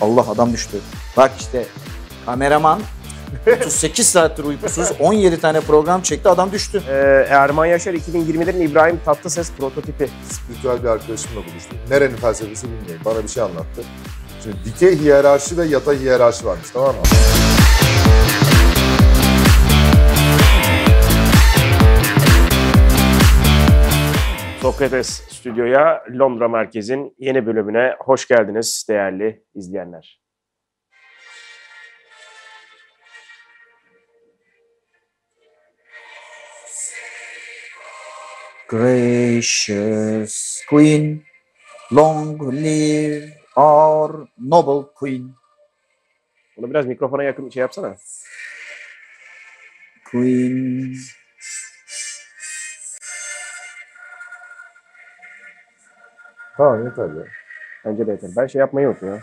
Allah adam düştü. Bak işte kameraman 38 saattir uykusuz 17 tane program çekti adam düştü. Ee, Erman Yaşar 2020'lerin İbrahim Tatlıses prototipi. Spiritüel bir arkadaşımla buluştum. Nerenin felsefesi bilmiyorum. Bana bir şey anlattı. Şimdi dikey hiyerarşi ve yatay hiyerarşi varmış tamam mı? Sokrates Stüdyo'ya Londra Merkez'in yeni bölümüne hoş geldiniz değerli izleyenler. Gracious Queen, long live our noble Queen. Bunu biraz mikrofona yakın şey yapsana. Queen Tamam yeterli. Bence de yeter. Ben şey yapmayı unuttum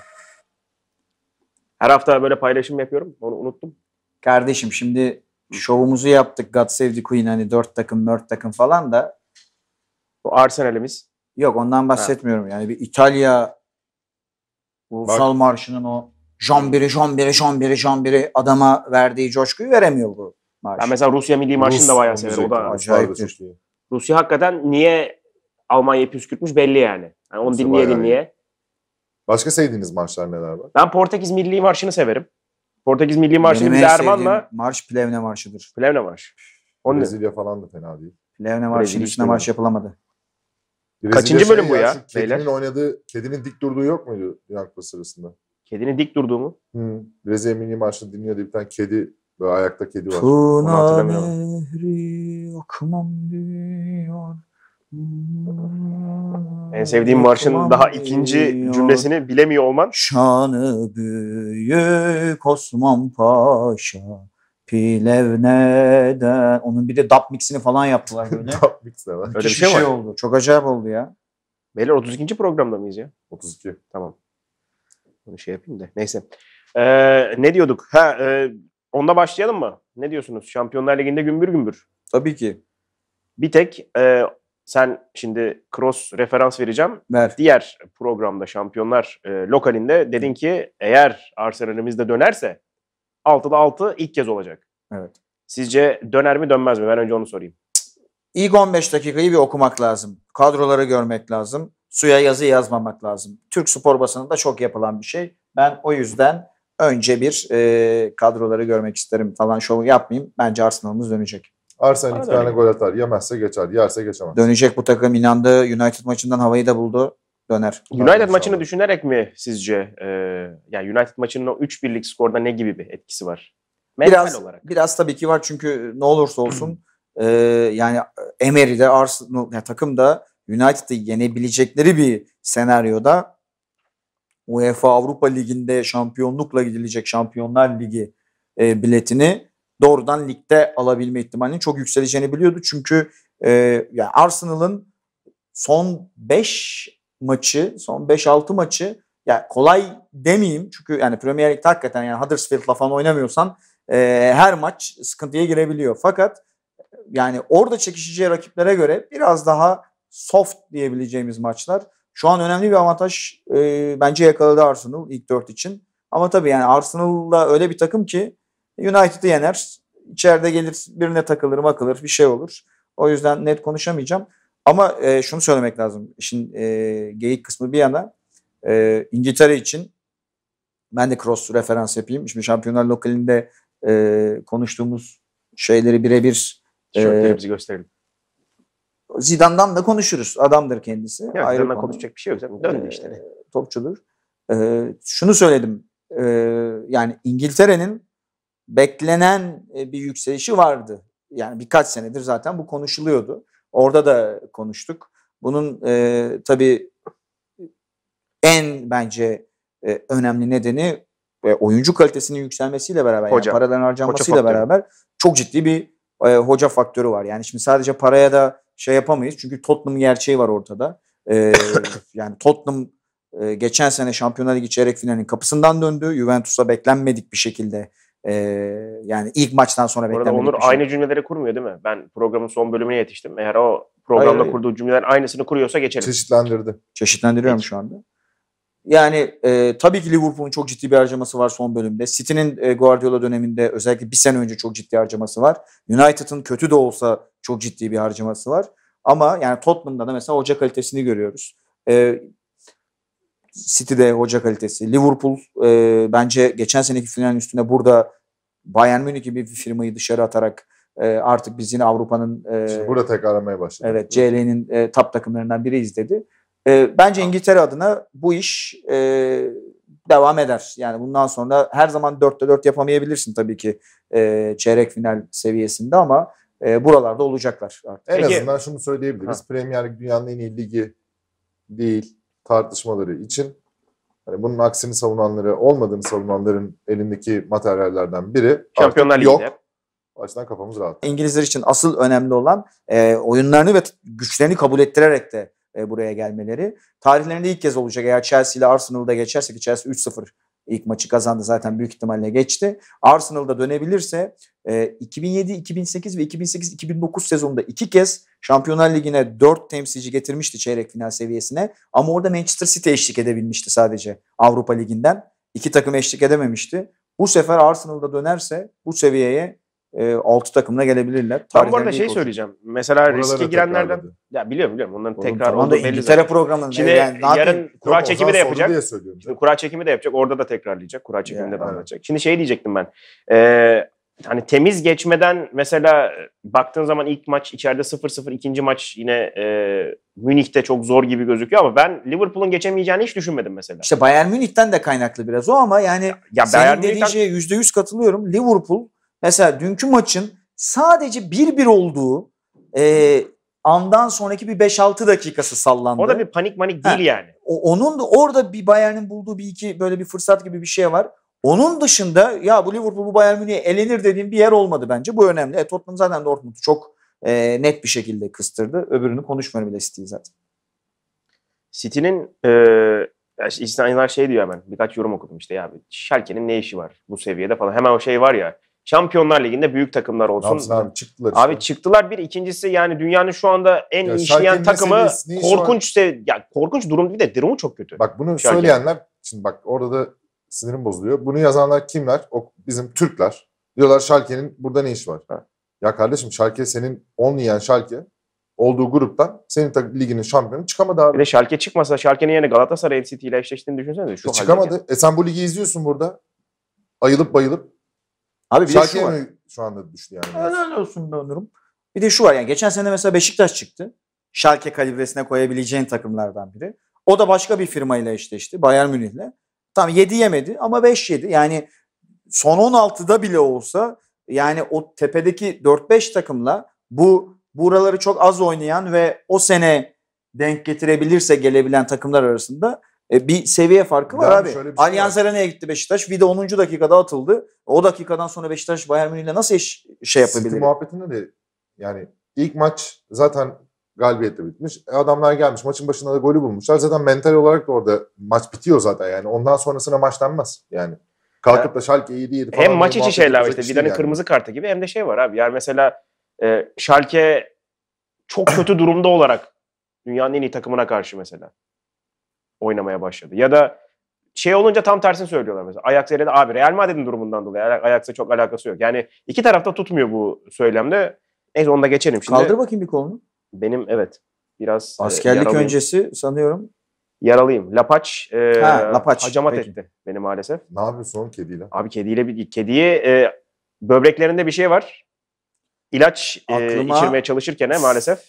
Her hafta böyle paylaşım yapıyorum. Onu unuttum. Kardeşim şimdi şovumuzu yaptık. God Save the Queen hani dört takım, mört takım falan da. Bu Arsenal'imiz. Yok ondan bahsetmiyorum. Yani bir İtalya Ulusal Bak. Marşı'nın o jambiri, jambiri, jambiri, jambiri adama verdiği coşkuyu veremiyor bu marş. Ben mesela Rusya Milli Marşı'nı da bayağı severim. O da Acayip. Rusya hakikaten niye Almanya'yı püskürtmüş belli yani. yani onu Nasıl dinleye dinleye. Yani. Başka sevdiğiniz marşlar neler var? Ben Portekiz Milli Marşı'nı severim. Portekiz Milli Marşı Benim biz Erman'la... Marş Plevne Marşı'dır. Plevne Marşı. Onun Brezilya mi? falan da fena değil. Plevne Marşı'nın üstüne marş yapılamadı. Brezilya Kaçıncı bölüm bu ya? Kedinin beyler? oynadığı, kedinin dik durduğu yok muydu Yankla sırasında? Kedinin dik durduğu mu? Hı. Brezilya Milli Marşı'nı dinliyordu bir tane kedi Böyle ayakta kedi var. Tuna nehri akmam diyor. En sevdiğim marşın daha ikinci cümlesini bilemiyor olman. Şanı büyük Osman Paşa pilev neden. Onun bir de dub mixini falan yaptılar böyle. Top mix ne var? Öyle bir şey, şey, var. oldu. Çok acayip oldu ya. Beyler 32. programda mıyız ya? 32. Tamam. Bunu şey yapayım da. Neyse. Ee, ne diyorduk? Ha, e, onda başlayalım mı? Ne diyorsunuz? Şampiyonlar Ligi'nde gümbür gümbür. Tabii ki. Bir tek e, sen şimdi cross referans vereceğim. Ver. Diğer programda şampiyonlar e, lokalinde dedin ki eğer Arsenal'imiz de dönerse 6'da 6 ilk kez olacak. Evet. Sizce döner mi dönmez mi? Ben önce onu sorayım. İlk 15 dakikayı bir okumak lazım. Kadroları görmek lazım. Suya yazı yazmamak lazım. Türk spor basınında çok yapılan bir şey. Ben o yüzden önce bir e, kadroları görmek isterim falan şovu yapmayayım. Bence Arsenal'ımız dönecek. Arsenal iki tane gol atar. Yemezse geçer. Yerse geçemez. Dönecek bu takım inandı. United maçından havayı da buldu. Döner. United Aynen, maçını düşünerek mi sizce e, yani United maçının o 3-1'lik skorda ne gibi bir etkisi var? Mental biraz, olarak. Biraz tabii ki var çünkü ne olursa olsun e, yani e, Emery de Arsenal yani takım da United'ı yenebilecekleri bir senaryoda UEFA Avrupa Ligi'nde şampiyonlukla gidilecek Şampiyonlar Ligi e, biletini doğrudan ligde alabilme ihtimalinin çok yükseleceğini biliyordu. Çünkü e, yani Arsenal'ın son 5 maçı, son 5-6 maçı yani kolay demeyeyim çünkü yani Premier Lig'de hakikaten yani Huddersfield'la falan oynamıyorsan e, her maç sıkıntıya girebiliyor. Fakat yani orada çekişeceği rakiplere göre biraz daha soft diyebileceğimiz maçlar. Şu an önemli bir avantaj e, bence yakaladı Arsenal ilk dört için. Ama tabii yani Arsenal'da öyle bir takım ki United'ı yener. İçeride gelir birine takılır makılır bir şey olur. O yüzden net konuşamayacağım. Ama e, şunu söylemek lazım. İşin e, geyik kısmı bir yana e, İngiltere için ben de cross referans yapayım. Şimdi şampiyonlar lokalinde e, konuştuğumuz şeyleri birebir e, tişörtlerimizi e, gösterelim. Zidane'dan da konuşuruz. Adamdır kendisi. Yok, Ayrı konu. konuşacak bir şey yok. döndü e, işte. E, topçudur. E, şunu söyledim. E, yani İngiltere'nin beklenen e, bir yükselişi vardı. Yani birkaç senedir zaten bu konuşuluyordu. Orada da konuştuk. Bunun e, tabii en bence e, önemli nedeni e, oyuncu kalitesinin yükselmesiyle beraber, hoca. yani paraların harcanmasıyla beraber çok ciddi bir e, hoca faktörü var. Yani şimdi sadece paraya da şey yapamayız çünkü Tottenham gerçeği var ortada. E, yani Tottenham e, geçen sene Şampiyonlar Ligi çeyrek finalinin kapısından döndü. Juventus'a beklenmedik bir şekilde e, yani ilk maçtan sonra beklenmedik Onur şey. aynı cümleleri kurmuyor değil mi? Ben programın son bölümüne yetiştim. Eğer o programda hayır, hayır. kurduğu cümlelerin aynısını kuruyorsa geçerim. Çeşitlendirdi. Çeşitlendiriyorum Hiç. şu anda. Yani e, tabii ki Liverpool'un çok ciddi bir harcaması var son bölümde. City'nin e, Guardiola döneminde özellikle bir sene önce çok ciddi harcaması var. United'ın kötü de olsa çok ciddi bir harcaması var. Ama yani Tottenham'da da mesela hoca kalitesini görüyoruz. E, City'de hoca kalitesi. Liverpool e, bence geçen seneki finalin üstüne burada Bayern Münih gibi bir firmayı dışarı atarak e, artık biz yine Avrupa'nın e, Şimdi burada tekrar aramaya başladı. Evet, CL'nin e, top takımlarından biriyiz dedi. E, bence İngiltere adına bu iş e, devam eder. Yani bundan sonra her zaman 4'te 4 yapamayabilirsin tabii ki e, çeyrek final seviyesinde ama e, buralarda olacaklar artık. En Peki, azından şunu söyleyebiliriz. Ha. Premier Lig dünyanın en iyi ligi değil tartışmaları için hani bunun aksini savunanları, olmadığını savunanların elindeki materyallerden biri Şampiyonlar Ligi'de. yok. Baştan kafamız rahat. İngilizler için asıl önemli olan e, oyunlarını ve güçlerini kabul ettirerek de e, buraya gelmeleri. Tarihlerinde ilk kez olacak eğer Chelsea ile Arsenal'da geçerse ki Chelsea 3-0 İlk maçı kazandı zaten büyük ihtimalle geçti. Arsenal'da dönebilirse 2007, e, 2008 ve 2008, 2009 sezonunda iki kez Şampiyonlar Ligi'ne dört temsilci getirmişti çeyrek final seviyesine. Ama orada Manchester City eşlik edebilmişti sadece Avrupa Ligi'nden. İki takım eşlik edememişti. Bu sefer Arsenal'da dönerse bu seviyeye e, 6 takımla gelebilirler. Tam bu arada şey olsun. söyleyeceğim. Mesela Oraları riske girenlerden ya biliyorum biliyorum onların tekrar tamam da İngiltere programlarında Şimdi yani yarın kura Yok, çekimi de yapacak. Şimdi kura çekimi de yapacak. Orada da tekrarlayacak. Kura çekiminde yani, de anlatacak. Evet. Şimdi şey diyecektim ben. Ee, hani temiz geçmeden mesela e, baktığın zaman ilk maç içeride 0-0 ikinci maç yine e, Münih'te çok zor gibi gözüküyor ama ben Liverpool'un geçemeyeceğini hiç düşünmedim mesela. İşte Bayern Münih'ten de kaynaklı biraz o ama yani ya, ya senin Bayern dediğin şeye %100 katılıyorum. Liverpool Mesela dünkü maçın sadece 1-1 olduğu e, andan sonraki bir 5-6 dakikası sallandı. O da bir panik manik değil ha. yani. O, onun da orada bir Bayern'in bulduğu bir iki böyle bir fırsat gibi bir şey var. Onun dışında ya bu Liverpool bu Bayern Münih'e elenir dediğim bir yer olmadı bence. Bu önemli. E, Tottenham zaten Dortmund'u çok e, net bir şekilde kıstırdı. Öbürünü konuşmuyorum bile City'yi zaten. City'nin e, insanlar şey diyor hemen birkaç yorum okudum işte ya Şerken'in ne işi var bu seviyede falan. Hemen o şey var ya Şampiyonlar Ligi'nde büyük takımlar olsun. Ne abi çıktılar. Işte. Abi çıktılar bir ikincisi yani dünyanın şu anda en ya, işleyen takımı korkunç an... ya korkunç durum bir de durumu çok kötü. Bak bunu Şarkı. söyleyenler şimdi bak orada da sinirim bozuluyor. Bunu yazanlar kimler? O bizim Türkler. Diyorlar Şalke'nin burada ne işi var? Ha. Ya kardeşim Şalke senin 10 yiyen Şalke olduğu gruptan senin tak liginin şampiyonu çıkamadı abi. Bir de Şalke çıkmasa Şalke'nin yerine Galatasaray FC ile eşleştiğini düşünsene. Şu e çıkamadı. Yani. E sen bu ligi izliyorsun burada. Ayılıp bayılıp. Abi bir Şarkıya de şu var. mi şu anda düştü yani? Öyle olsun be Onur'um. Bir de şu var yani geçen sene mesela Beşiktaş çıktı. Şalke kalibresine koyabileceğin takımlardan biri. O da başka bir firmayla eşleşti. Bayern Münih'le. Tamam 7 yemedi ama 5 yedi. Yani son 16'da bile olsa yani o tepedeki 4-5 takımla bu buraları çok az oynayan ve o sene denk getirebilirse gelebilen takımlar arasında e, bir seviye farkı var Daha abi. Şey Allianz Arena'ya gitti Beşiktaş. Vida 10. dakikada atıldı. O dakikadan sonra Beşiktaş Bayern Münih'le nasıl eş, şey yapabilir? City muhabbetinde de yani ilk maç zaten galibiyetle bitmiş. E adamlar gelmiş maçın başında da golü bulmuşlar. Zaten mental olarak da orada maç bitiyor zaten yani. Ondan sonrasına maçlanmaz yani. Kalkıp da Schalke iyi değil falan. Hem maç içi şeyler işte Vida'nın yani. kırmızı kartı gibi hem de şey var abi. Yani mesela e, Schalke çok kötü durumda olarak dünyanın en iyi takımına karşı mesela oynamaya başladı. Ya da şey olunca tam tersini söylüyorlar mesela. Ajax ile abi Real Madrid'in durumundan dolayı Ajax'la çok alakası yok. Yani iki tarafta tutmuyor bu söylemde. Neyse onu da geçelim şimdi. Kaldır bakayım bir kolunu. Benim evet biraz e, askerlik yaralıyım. öncesi sanıyorum. Yaralıyım. Lapaç, e, ha, Lapaç. hacamat Peki. etti beni maalesef. Ne yapıyorsun oğlum kediyle? Abi kediyle bir kediyi e, böbreklerinde bir şey var. İlaç e, içirmeye çalışırken he, maalesef.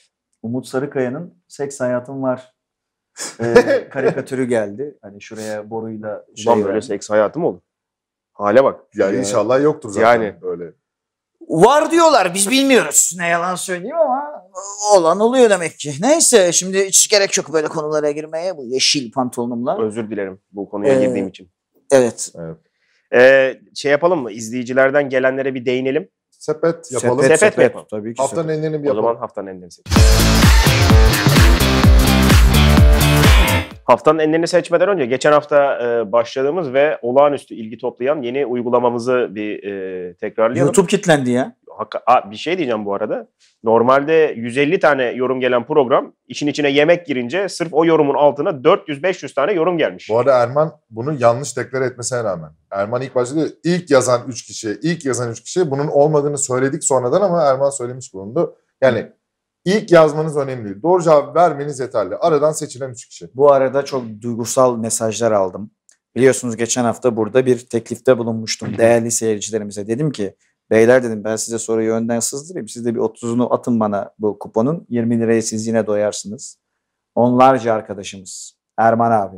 Umut Sarıkaya'nın Seks Hayatım Var e, karikatürü geldi. Hani şuraya boruyla şey Ulan böyle seks hayatı mı olur? Hale bak. Yani, inşallah yoktur zaten yani. böyle. Var diyorlar biz bilmiyoruz ne yalan söyleyeyim ama olan oluyor demek ki. Neyse şimdi hiç gerek yok böyle konulara girmeye bu yeşil pantolonumla. Özür dilerim bu konuya ee, girdiğim için. Evet. evet. Ee, şey yapalım mı izleyicilerden gelenlere bir değinelim. Sepet yapalım. Sepet, sepet, sepet mi Tabii ki Haftanın sepet. bir yapalım. O zaman haftanın enlerini seçelim. Haftanın enlerini seçmeden önce geçen hafta e, başladığımız ve olağanüstü ilgi toplayan yeni uygulamamızı bir e, tekrarlayalım. YouTube kitlendi ya. Hak, bir şey diyeceğim bu arada. Normalde 150 tane yorum gelen program işin içine yemek girince sırf o yorumun altına 400-500 tane yorum gelmiş. Bu arada Erman bunu yanlış deklare etmesine rağmen. Erman ilk başta diyor, ilk yazan 3 kişi, ilk yazan 3 kişi bunun olmadığını söyledik sonradan ama Erman söylemiş bulundu. Yani Hı İlk yazmanız önemli Doğru cevap vermeniz yeterli. Aradan seçilen üç kişi. Bu arada çok duygusal mesajlar aldım. Biliyorsunuz geçen hafta burada bir teklifte bulunmuştum değerli seyircilerimize. Dedim ki beyler dedim ben size soruyu önden sızdırayım. Siz de bir 30'unu atın bana bu kuponun. 20 liraya siz yine doyarsınız. Onlarca arkadaşımız. Erman abi,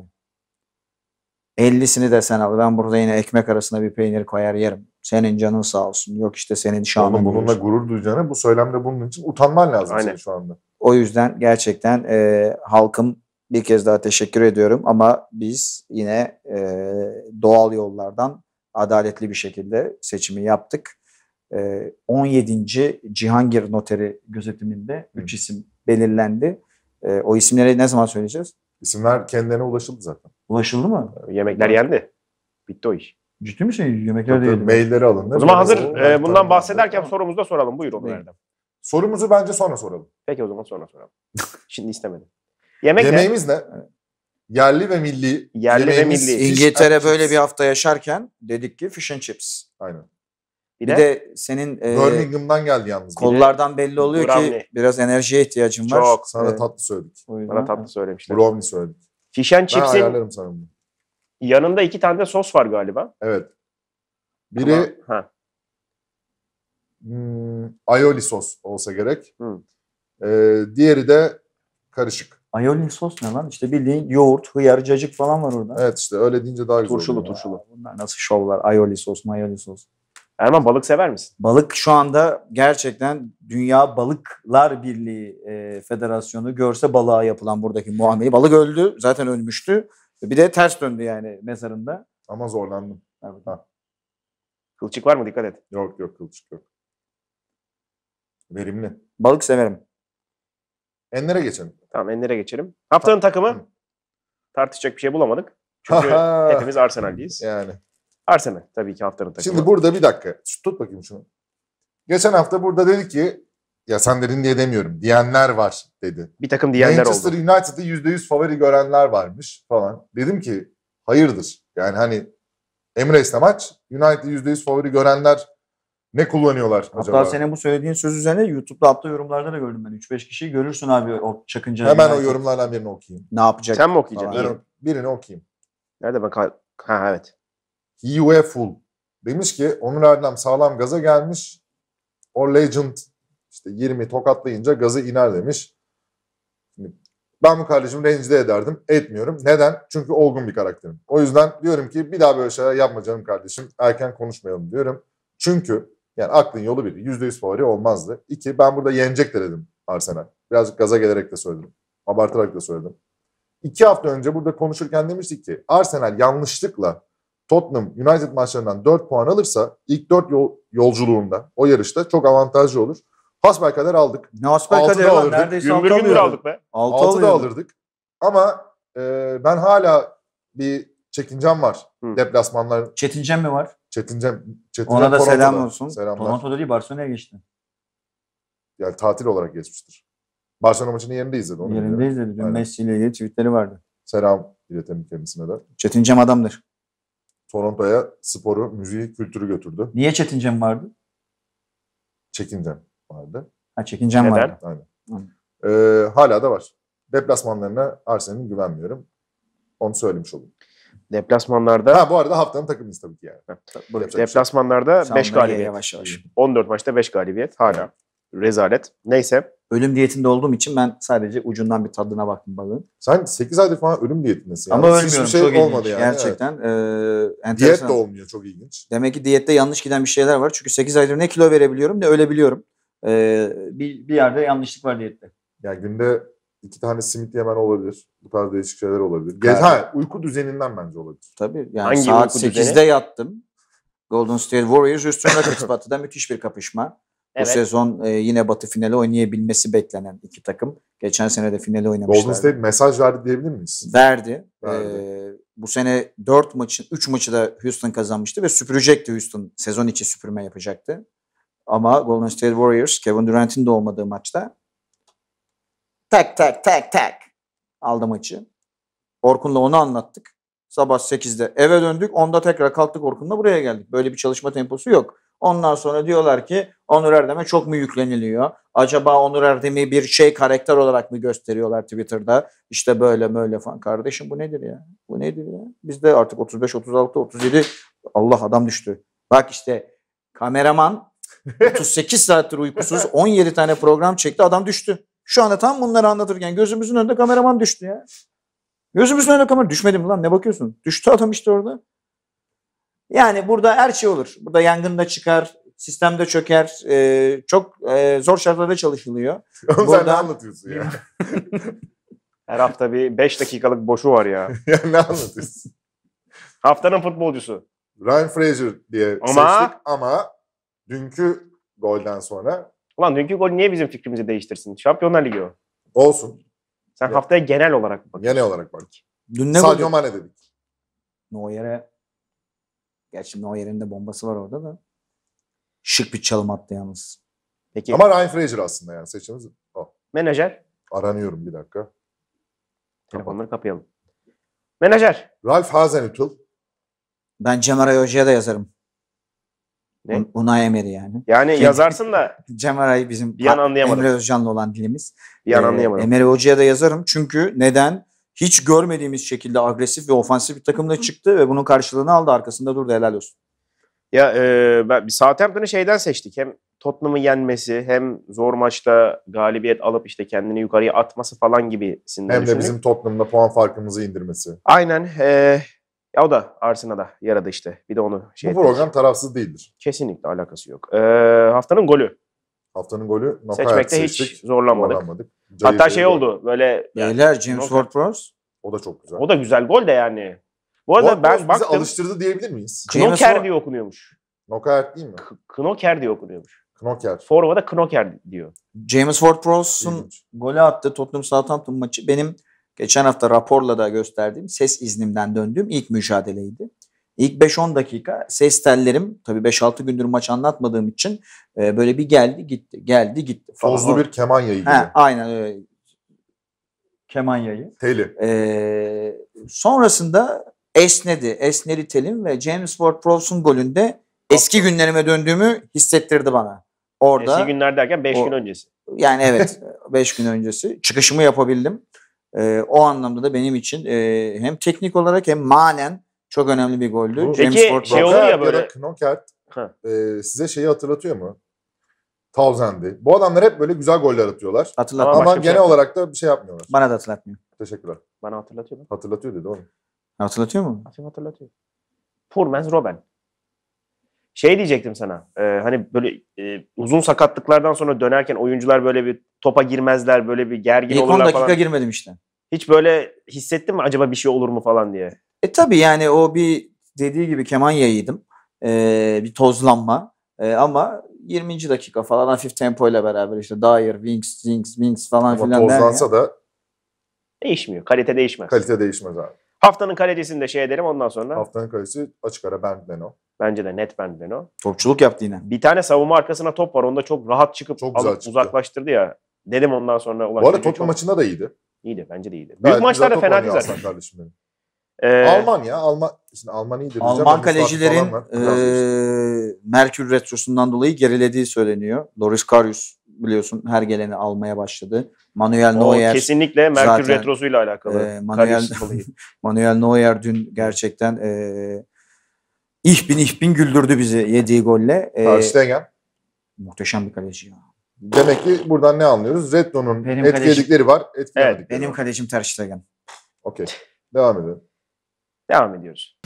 50'sini de sen al. Ben burada yine ekmek arasına bir peynir koyar yerim. Senin canın sağ olsun. Yok işte senin şanın. Oğlum bununla görürsün. gurur duyacağına bu söylemde bunun için utanman lazım Aynen. senin şu anda. O yüzden gerçekten e, halkım bir kez daha teşekkür ediyorum ama biz yine e, doğal yollardan adaletli bir şekilde seçimi yaptık. E, 17. Cihangir Noteri gözetiminde 3 isim belirlendi. E, o isimleri ne zaman söyleyeceğiz? İsimler kendilerine ulaşıldı zaten. Ulaşıldı mı? Ee, yemekler yendi. Bitti o iş. Ciddi misin? Şey? Yemekler de Tabii, mailleri alındı. O zaman hazır e, bundan bahsederken sorumuzu da soralım. Buyur onu Erdem. Sorumuzu bence sonra soralım. Peki o zaman sonra soralım. Şimdi istemedim. Yemek Yemeğimiz ne? Yerli ve milli. Yerli ve milli. İngiltere böyle bir hafta yaşarken dedik ki fish and chips. Aynen. Bir, bir de, de senin e, geldi yalnız. Kollardan belli oluyor Brownie. ki biraz enerjiye ihtiyacın var. Çok. Sana ee, tatlı söyledik. Bana tatlı söylemişler. Brownie söyledik. Fişen chips'in... Ben ayarlarım sana bunu. Yanında iki tane de sos var galiba. Evet. Biri Ama, ha. Hmm, aioli sos olsa gerek. Hmm. Ee, diğeri de karışık. Aioli sos ne lan? İşte bildiğin yoğurt, hıyar, cacık falan var orada. Evet işte öyle deyince daha güzel Turşulu turşulu. Bunlar nasıl şovlar? Aioli sos, mayoli sos. Erman balık sever misin? Balık şu anda gerçekten Dünya Balıklar Birliği e, Federasyonu görse balığa yapılan buradaki muameleyi. Balık öldü zaten ölmüştü. Bir de ters döndü yani mezarında. Ama zorlandım. Evet. Ha. Kılçık var mı? Dikkat et. Yok yok kılçık yok. Verimli. Balık severim. Enlere geçelim. Tamam enlere geçelim. Haftanın takımı Hı. tartışacak bir şey bulamadık. Çünkü hepimiz Arsenal'deyiz. Yani. Arsenal tabii ki haftanın takımı. Şimdi burada bir dakika. Tut bakayım şunu. Geçen hafta burada dedi ki ya sen dedin diye demiyorum diyenler var dedi. Bir takım diyenler Manchester oldu. Manchester United'ı %100 favori görenler varmış falan. Dedim ki hayırdır. Yani hani Emirates'le maç United'ı %100 favori görenler ne kullanıyorlar Hatta acaba? Hatta senin bu söylediğin söz üzerine YouTube'da attığı yorumlarda da gördüm ben. 3-5 kişiyi görürsün abi o çakınca. Hemen United. o yorumlardan birini okuyayım. Ne yapacak? Sen mi okuyacaksın? birini okuyayım. Nerede bak? Ha evet. UEFUL demiş ki Onur Erdem sağlam gaza gelmiş. O Legend işte 20 tokatlayınca gazı iner demiş. Ben bu kardeşim rencide ederdim. Etmiyorum. Neden? Çünkü olgun bir karakterim. O yüzden diyorum ki bir daha böyle şeyler yapma canım kardeşim. Erken konuşmayalım diyorum. Çünkü yani aklın yolu bir. yüz favori olmazdı. İki ben burada yenecek de dedim Arsenal. Birazcık gaza gelerek de söyledim. Abartarak da söyledim. İki hafta önce burada konuşurken demiştik ki Arsenal yanlışlıkla Tottenham United maçlarından 4 puan alırsa ilk 4 yol, yolculuğunda o yarışta çok avantajlı olur. Hasbel kadar aldık. Ne hasbel kadar alırdık. Neredeyse gümbür gümbür aldık be. 6, da alırdık. Ama e, ben hala bir çekincem var. Hı. Deplasmanlar. Çetincem mi var? Çetincem. çetincem Ona da Toronto'da. selam olsun. Selamlar. Toronto'da değil Barcelona'ya geçti. Yani tatil olarak geçmiştir. Barcelona maçını yerinde izledi. Onu yerinde izledi. Messi ile ilgili tweetleri vardı. Selam iletelim kendisine de. Çetincem adamdır. Toronto'ya sporu, müziği, kültürü götürdü. Niye Çetincem vardı? Çekincem vardı. Ha Çekincem vardı. Aynen. Ee, hala da var. Deplasmanlarına Arsenal'in güvenmiyorum. Onu söylemiş olayım. Deplasmanlarda... Ha bu arada haftanın takımıyız tabii ki yani. tabii, şey Deplasmanlarda 5 galibiyet. Yavaş yavaş. 14 maçta 5 galibiyet hala. Rezalet. Neyse ölüm diyetinde olduğum için ben sadece ucundan bir tadına baktım balığın. Sen 8 aydır falan ölüm diyetindesin. Yani. Ama ölmüyorum. Hiçbir şey çok olmadı ilginç. yani. Gerçekten. Evet. E, Diyet de olmuyor çok ilginç. Demek ki diyette yanlış giden bir şeyler var. Çünkü 8 aydır ne kilo verebiliyorum ne ölebiliyorum. E, bir, bir yerde yanlışlık var diyette. Yani günde iki tane simit yemen olabilir. Bu tarz değişik şeyler olabilir. Gez, ha, uyku düzeninden bence olabilir. Tabii. Yani Hangi saat 8'de yattım. Golden State Warriors üstünde Kıspat'ta müthiş bir kapışma. Evet. Bu sezon e, yine Batı finali oynayabilmesi beklenen iki takım. Geçen sene de finali oynamışlardı. Golden State mesaj verdi diyebilir miyiz? Verdi. E, verdi. Ee, bu sene 4 maçın 3 maçı da Houston kazanmıştı ve süpürecekti Houston. Sezon içi süpürme yapacaktı. Ama Golden State Warriors Kevin Durant'in de olmadığı maçta tak tak tak tak aldı maçı. Orkun'la onu anlattık. Sabah 8'de eve döndük. Onda tekrar kalktık Orkun'la buraya geldik. Böyle bir çalışma temposu yok. Ondan sonra diyorlar ki Onur Erdem'e çok mu yükleniliyor? Acaba Onur Erdem'i bir şey karakter olarak mı gösteriyorlar Twitter'da? İşte böyle böyle falan. Kardeşim bu nedir ya? Bu nedir ya? Biz de artık 35, 36, 37 Allah adam düştü. Bak işte kameraman 38 saattir uykusuz 17 tane program çekti adam düştü. Şu anda tam bunları anlatırken gözümüzün önünde kameraman düştü ya. Gözümüzün önünde kamera düşmedi mi lan ne bakıyorsun? Düştü adam işte orada. Yani burada her şey olur. Burada yangın da çıkar, sistemde çöker. E, çok e, zor şartlarda çalışılıyor. Oğlum sen ne anlatıyorsun ya? Her hafta bir 5 dakikalık boşu var ya. ya ne anlatıyorsun? Haftanın futbolcusu. Ryan Fraser diye Ama- seçtik ama dünkü golden sonra Ulan dünkü gol niye bizim fikrimizi değiştirsin? Şampiyonlar Ligi o. olsun. Sen Ya. haftaya genel olarak bak. Genel olarak bak. Dün ne Sadio Mane dedik. Neuer'e Gerçi şimdi o yerinde bombası var orada da. Şık bir çalım attı yalnız. Peki. Ama Ryan Fraser aslında yani seçimiz o. Menajer. Aranıyorum bir dakika. Telefonları kapayalım. Menajer. Ralph Hasenhüttl. Ben Cem Aray Hoca'ya da yazarım. Ne? Un- Unai Emery yani. Yani Kendi, yazarsın da. Cem bizim bir an anlayamadım. Emre Özcan'la olan dilimiz. Bir an ee, anlayamadım. Ee, Hoca'ya da yazarım. Çünkü neden? hiç görmediğimiz şekilde agresif ve ofansif bir takımla çıktı ve bunun karşılığını aldı. Arkasında durdu helal olsun. Ya e, ben Southampton'ı şeyden seçtik. Hem Tottenham'ın yenmesi hem zor maçta galibiyet alıp işte kendini yukarıya atması falan gibisinden Hem düşündük. de bizim Tottenham'la puan farkımızı indirmesi. Aynen. E, ya o da Arsenal'a yaradı işte. Bir de onu şey Bu program tarafsız değildir. Kesinlikle alakası yok. E, haftanın golü. Haftanın golü knockout Seçmekte seçtik. hiç zorlanmadık. zorlanmadık. Hatta şey oldu. oldu böyle. Beyler yani, James Ward-Prowse. O da çok güzel. O da güzel gol de yani. Bu arada ward ben baktım. Bizi alıştırdı diyebilir miyiz? Knoker diye okunuyormuş. Knockout değil mi? Knoker diye okunuyormuş. Knoker. Forva'da Knoker diyor. James Ward-Prowse'un golü attı Tottenham Southampton maçı. Benim geçen hafta raporla da gösterdiğim ses iznimden döndüğüm ilk mücadeleydi. İlk 5-10 dakika ses tellerim tabii 5-6 gündür maç anlatmadığım için e, böyle bir geldi gitti geldi gitti falan. Tozlu bir keman yayı gibi. Ha, aynen öyle. Keman yayı. Teli. Ee, sonrasında esnedi. Esnedi telim ve James Ward Prowse'un golünde eski günlerime döndüğümü hissettirdi bana. Orada. Eski günler derken 5 gün öncesi. Yani evet 5 gün öncesi. Çıkışımı yapabildim. Ee, o anlamda da benim için e, hem teknik olarak hem manen çok önemli bir goldü. Bu, James Peki Ford. şey olur ya böyle. Knockout e, size şeyi hatırlatıyor mu? Townsend'i. Bu adamlar hep böyle güzel goller atıyorlar. Hatırlatmıyor. Ama, ama şey genel şey olarak da bir şey yapmıyorlar. Bana da hatırlatmıyor. Teşekkürler. Bana hatırlatıyor mu? Hatırlatıyor dedi oğlum. Hatırlatıyor mu? Hatırlatıyor. Furmans Robben. Şey diyecektim sana. E, hani böyle e, uzun sakatlıklardan sonra dönerken oyuncular böyle bir topa girmezler, böyle bir gergin İlk olurlar falan. İlk 10 dakika girmedim işte. Hiç böyle hissettin mi acaba bir şey olur mu falan diye? E tabii yani o bir dediği gibi keman yayıydım. E, bir tozlanma. E, ama 20. dakika falan hafif tempo ile beraber işte Dyer, Wings, Zings, Wings falan Ama filan tozlansa da Değişmiyor. Kalite değişmez. kalite değişmez abi. Haftanın kalitesini de şey ederim ondan sonra. Haftanın kalecisi açık ara Ben Leno. Bence de net ben o. topçuluk yaptı yine. Bir tane savunma arkasına top var. Onda çok rahat çıkıp Çok alıp çıktı. uzaklaştırdı ya. Dedim ondan sonra. ulan Bu arada çocuğu Tottenham çok maçında da iyiydi. İyiydi Bence de iyiydi. Büyük Gayet güzel maçlarda fena değil zaten. kardeşim benim. Ee, Alman ya. Alman, şimdi Alman iyidir. Alman kalecilerin e, Merkür Retrosu'ndan dolayı gerilediği söyleniyor. Loris Karius biliyorsun her geleni almaya başladı. Manuel o, Neuer. Kesinlikle Merkür zaten, Retrosu'yla alakalı. E, Manuel, Manuel Neuer dün gerçekten e, ihbin bin güldürdü bizi yediği golle. E, Stegen. Muhteşem bir kaleci ya. Demek ki buradan ne anlıyoruz? Retro'nun etkiledikleri kalecim, var, evet, Benim var. kalecim Ter Stegen. Okey. Devam edelim. Devam ediyoruz.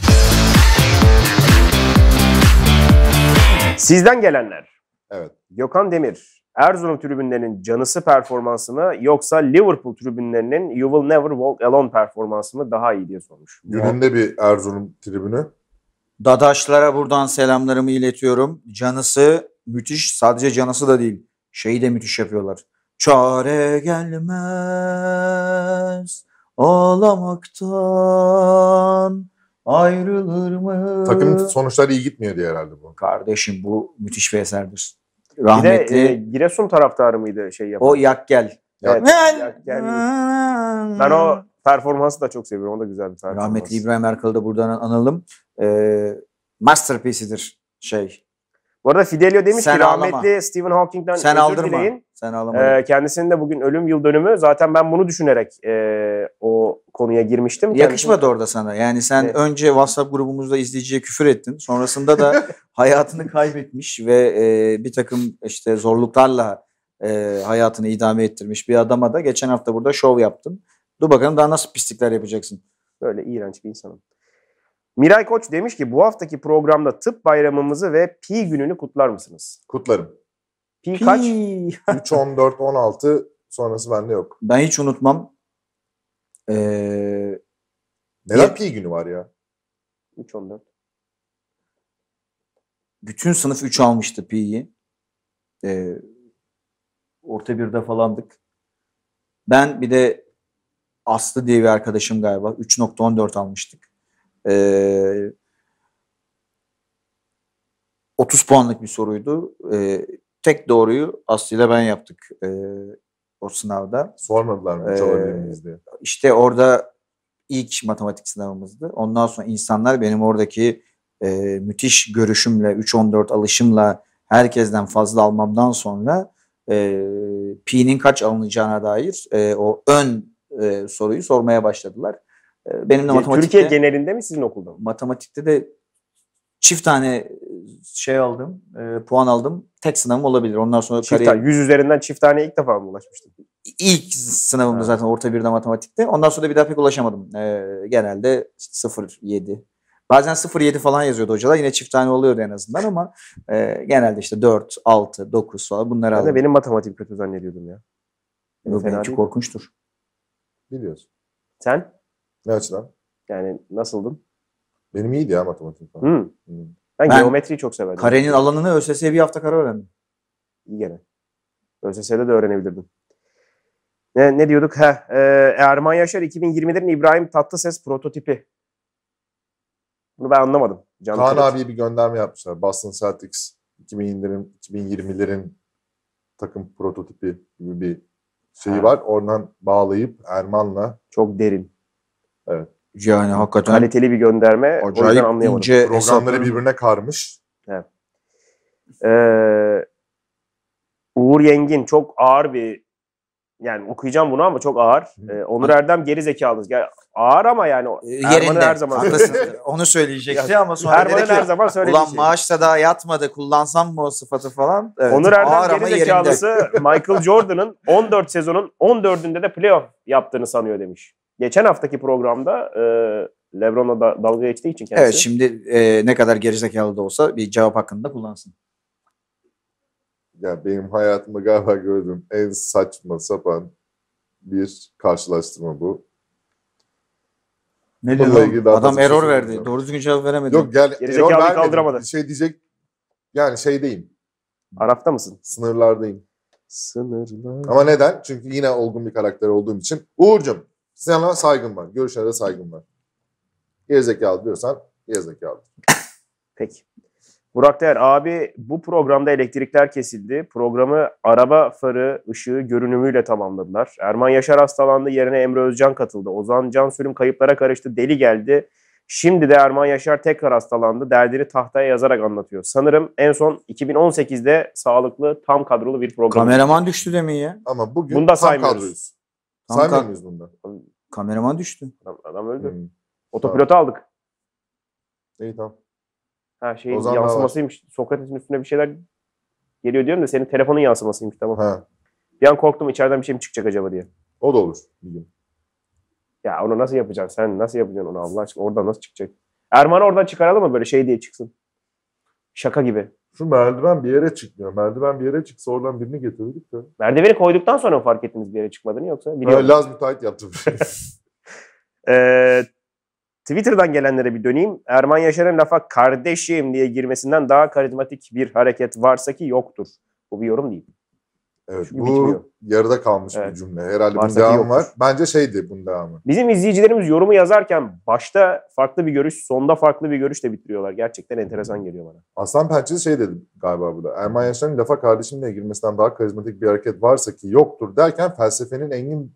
Sizden gelenler. Evet. Gökhan Demir, Erzurum tribünlerinin canısı performansını yoksa Liverpool tribünlerinin You Will Never Walk Alone performansını daha iyi diye sormuş. Gününde bir Erzurum tribünü. Dadaşlara buradan selamlarımı iletiyorum. Canısı müthiş. Sadece canısı da değil. Şeyi de müthiş yapıyorlar. Çare gelmez ağlamaktan ayrılır mı? Takım sonuçları iyi gitmiyor diye herhalde bu. Kardeşim bu müthiş bir eserdir. Rahmetli. Bir de, e, Giresun taraftarı mıydı şey yapan? O yak gel. Yak, evet, ben... yak gel. Ben o performansı da çok seviyorum. O da güzel bir performans. Rahmetli İbrahim Erkal'ı da buradan analım. E, ee, masterpiece'idir şey bu arada Fidelio demiş Sen ki ağlama. rahmetli Stephen Hawking'den Sen özür aldırma. dileyin. Sen ağlama. Ee, kendisinin de bugün ölüm yıl dönümü. Zaten ben bunu düşünerek e, o konuya girmiştim. Yakışmadı Kendisine... orada sana. Yani sen evet. önce WhatsApp grubumuzda izleyiciye küfür ettin. Sonrasında da hayatını kaybetmiş ve e, bir takım işte zorluklarla e, hayatını idame ettirmiş bir adama da geçen hafta burada şov yaptım. Dur bakalım daha nasıl pislikler yapacaksın. Böyle iğrenç bir insanım. Miray Koç demiş ki bu haftaki programda tıp bayramımızı ve pi gününü kutlar mısınız? Kutlarım. Pi, pi. kaç? 3, 14, 16 sonrası bende yok. Ben hiç unutmam. Ee, Neden pi günü var ya? 3, 14. Bütün sınıf 3 almıştı pi'yi. Ee, orta birde falandık. Ben bir de Aslı diye bir arkadaşım galiba 3.14 almıştık. E, ee, 30 puanlık bir soruydu. E, tek doğruyu Aslı ile ben yaptık e, o sınavda. Sormadılar mı hiç İşte orada ilk matematik sınavımızdı. Ondan sonra insanlar benim oradaki e, müthiş görüşümle, 3-14 alışımla herkesten fazla almamdan sonra e, pi'nin kaç alınacağına dair e, o ön e, soruyu sormaya başladılar. Ee, benim de matematikte... Türkiye genelinde mi sizin okulda mı? Matematikte de çift tane e, şey aldım, e, puan aldım. Tek sınavım olabilir. Ondan sonra çift kariyer... 100 üzerinden çift tane ilk defa mı ulaşmıştım? İlk sınavımda zaten orta birde matematikte. Ondan sonra da bir daha pek ulaşamadım. E, genelde 0-7. Bazen 0-7 falan yazıyordu hocalar. Yine çift tane oluyordu en azından ama e, genelde işte 4, 6, 9 falan bunları aldım. Ben de benim matematiğim kötü zannediyordum ya. Yok, benim korkunçtur. Biliyorsun. Sen? Ne açıdan? Yani nasıldın? Benim iyiydi ya matematik falan. Hmm. Hmm. Ben, ben geometriyi çok severdim. Karenin alanını ÖSS'ye bir hafta kare öğrendim. İyi gene. ÖSS'de de öğrenebilirdim. Ne, ne diyorduk? Heh, e, Erman Yaşar 2020'lerin İbrahim Tatlıses prototipi. Bunu ben anlamadım. Can Kaan Kırık. bir gönderme yapmışlar. Boston Celtics 2020'lerin 2020'lerin takım prototipi gibi bir şeyi ha. var. Oradan bağlayıp Erman'la çok derin Evet. Yani hakikaten kaliteli bir gönderme. Acayip o yüzden anlayamadım. ince Programları hesapları... birbirine karmış. Evet. Ee, Uğur Yengin çok ağır bir yani okuyacağım bunu ama çok ağır. Ee, Onur Erdem geri zekalı. Yani ağır ama yani ee, Erman'ın her zaman. Onu söyleyecekti ama sonra Erman'ın her zaman söylediği Ulan şey. maaşta daha yatmadı kullansam mı o sıfatı falan. Evet, Onur Erdem ağır geri zekalısı Michael Jordan'ın 14 sezonun 14'ünde de playoff yaptığını sanıyor demiş geçen haftaki programda e, Lebron'a da dalga geçtiği için kendisi. Evet şimdi e, ne kadar gerizekalı da olsa bir cevap hakkında kullansın. Ya benim hayatımda galiba gördüğüm en saçma sapan bir karşılaştırma bu. Ne Bununla Adam fazla error şey verdi. söyleyeceğim. Doğru düzgün cevap veremedi. Yok yani Gerizekalıyı error vermedim. kaldıramadı. Şey diyecek yani şey diyeyim. Arafta mısın? Sınırlardayım. Sınırlar. Ama neden? Çünkü yine olgun bir karakter olduğum için. Uğur'cum sana saygım var. Görüşüne de saygım var. Gerizekalı diyorsan gerizekalı. Peki. Burak Değer abi bu programda elektrikler kesildi. Programı araba farı ışığı görünümüyle tamamladılar. Erman Yaşar hastalandı yerine Emre Özcan katıldı. Ozan Can sürüm kayıplara karıştı deli geldi. Şimdi de Erman Yaşar tekrar hastalandı. Derdini tahtaya yazarak anlatıyor. Sanırım en son 2018'de sağlıklı tam kadrolu bir program. Kameraman düştü demeyi ya. Ama bugün Bunu da tam saymıyoruz. kadroyuz. Ama Saymıyor muyuz bunda? Kameraman düştü. Adam, adam öldü. Hmm. Otopilotu aldık. İyi tamam. Ha şey yansımasıymış. Sokrates'in üstüne bir şeyler geliyor diyorum da senin telefonun yansımasıymış tamam. Ha, Bir an korktum içeriden bir şey mi çıkacak acaba diye. o da olur bir Ya onu nasıl yapacaksın sen? Nasıl yapacaksın onu Allah aşkına? Oradan nasıl çıkacak? Erman'ı oradan çıkaralım mı böyle şey diye çıksın. Şaka gibi. Şu merdiven bir yere çıkmıyor. Merdiven bir yere çıksa oradan birini getirdik de. Merdiveni koyduktan sonra mı fark ettiniz bir yere çıkmadığını yoksa biliyor Laz müteahhit yaptı. Ee, Twitter'dan gelenlere bir döneyim. Erman Yaşar'ın lafa kardeşim diye girmesinden daha karizmatik bir hareket varsa ki yoktur. Bu bir yorum değil. Evet Çünkü bu bitmiyor. yarıda kalmış evet. bir cümle. Herhalde bunun devamı yoktur. var. Bence şeydi bunun devamı. Bizim izleyicilerimiz yorumu yazarken başta farklı bir görüş, sonda farklı bir görüşle bitiriyorlar. Gerçekten enteresan geliyor bana. Aslan Pençeli şey dedi galiba bu da. Erman Yaşar'ın lafa kardeşimle girmesinden daha karizmatik bir hareket varsa ki yoktur derken felsefenin engin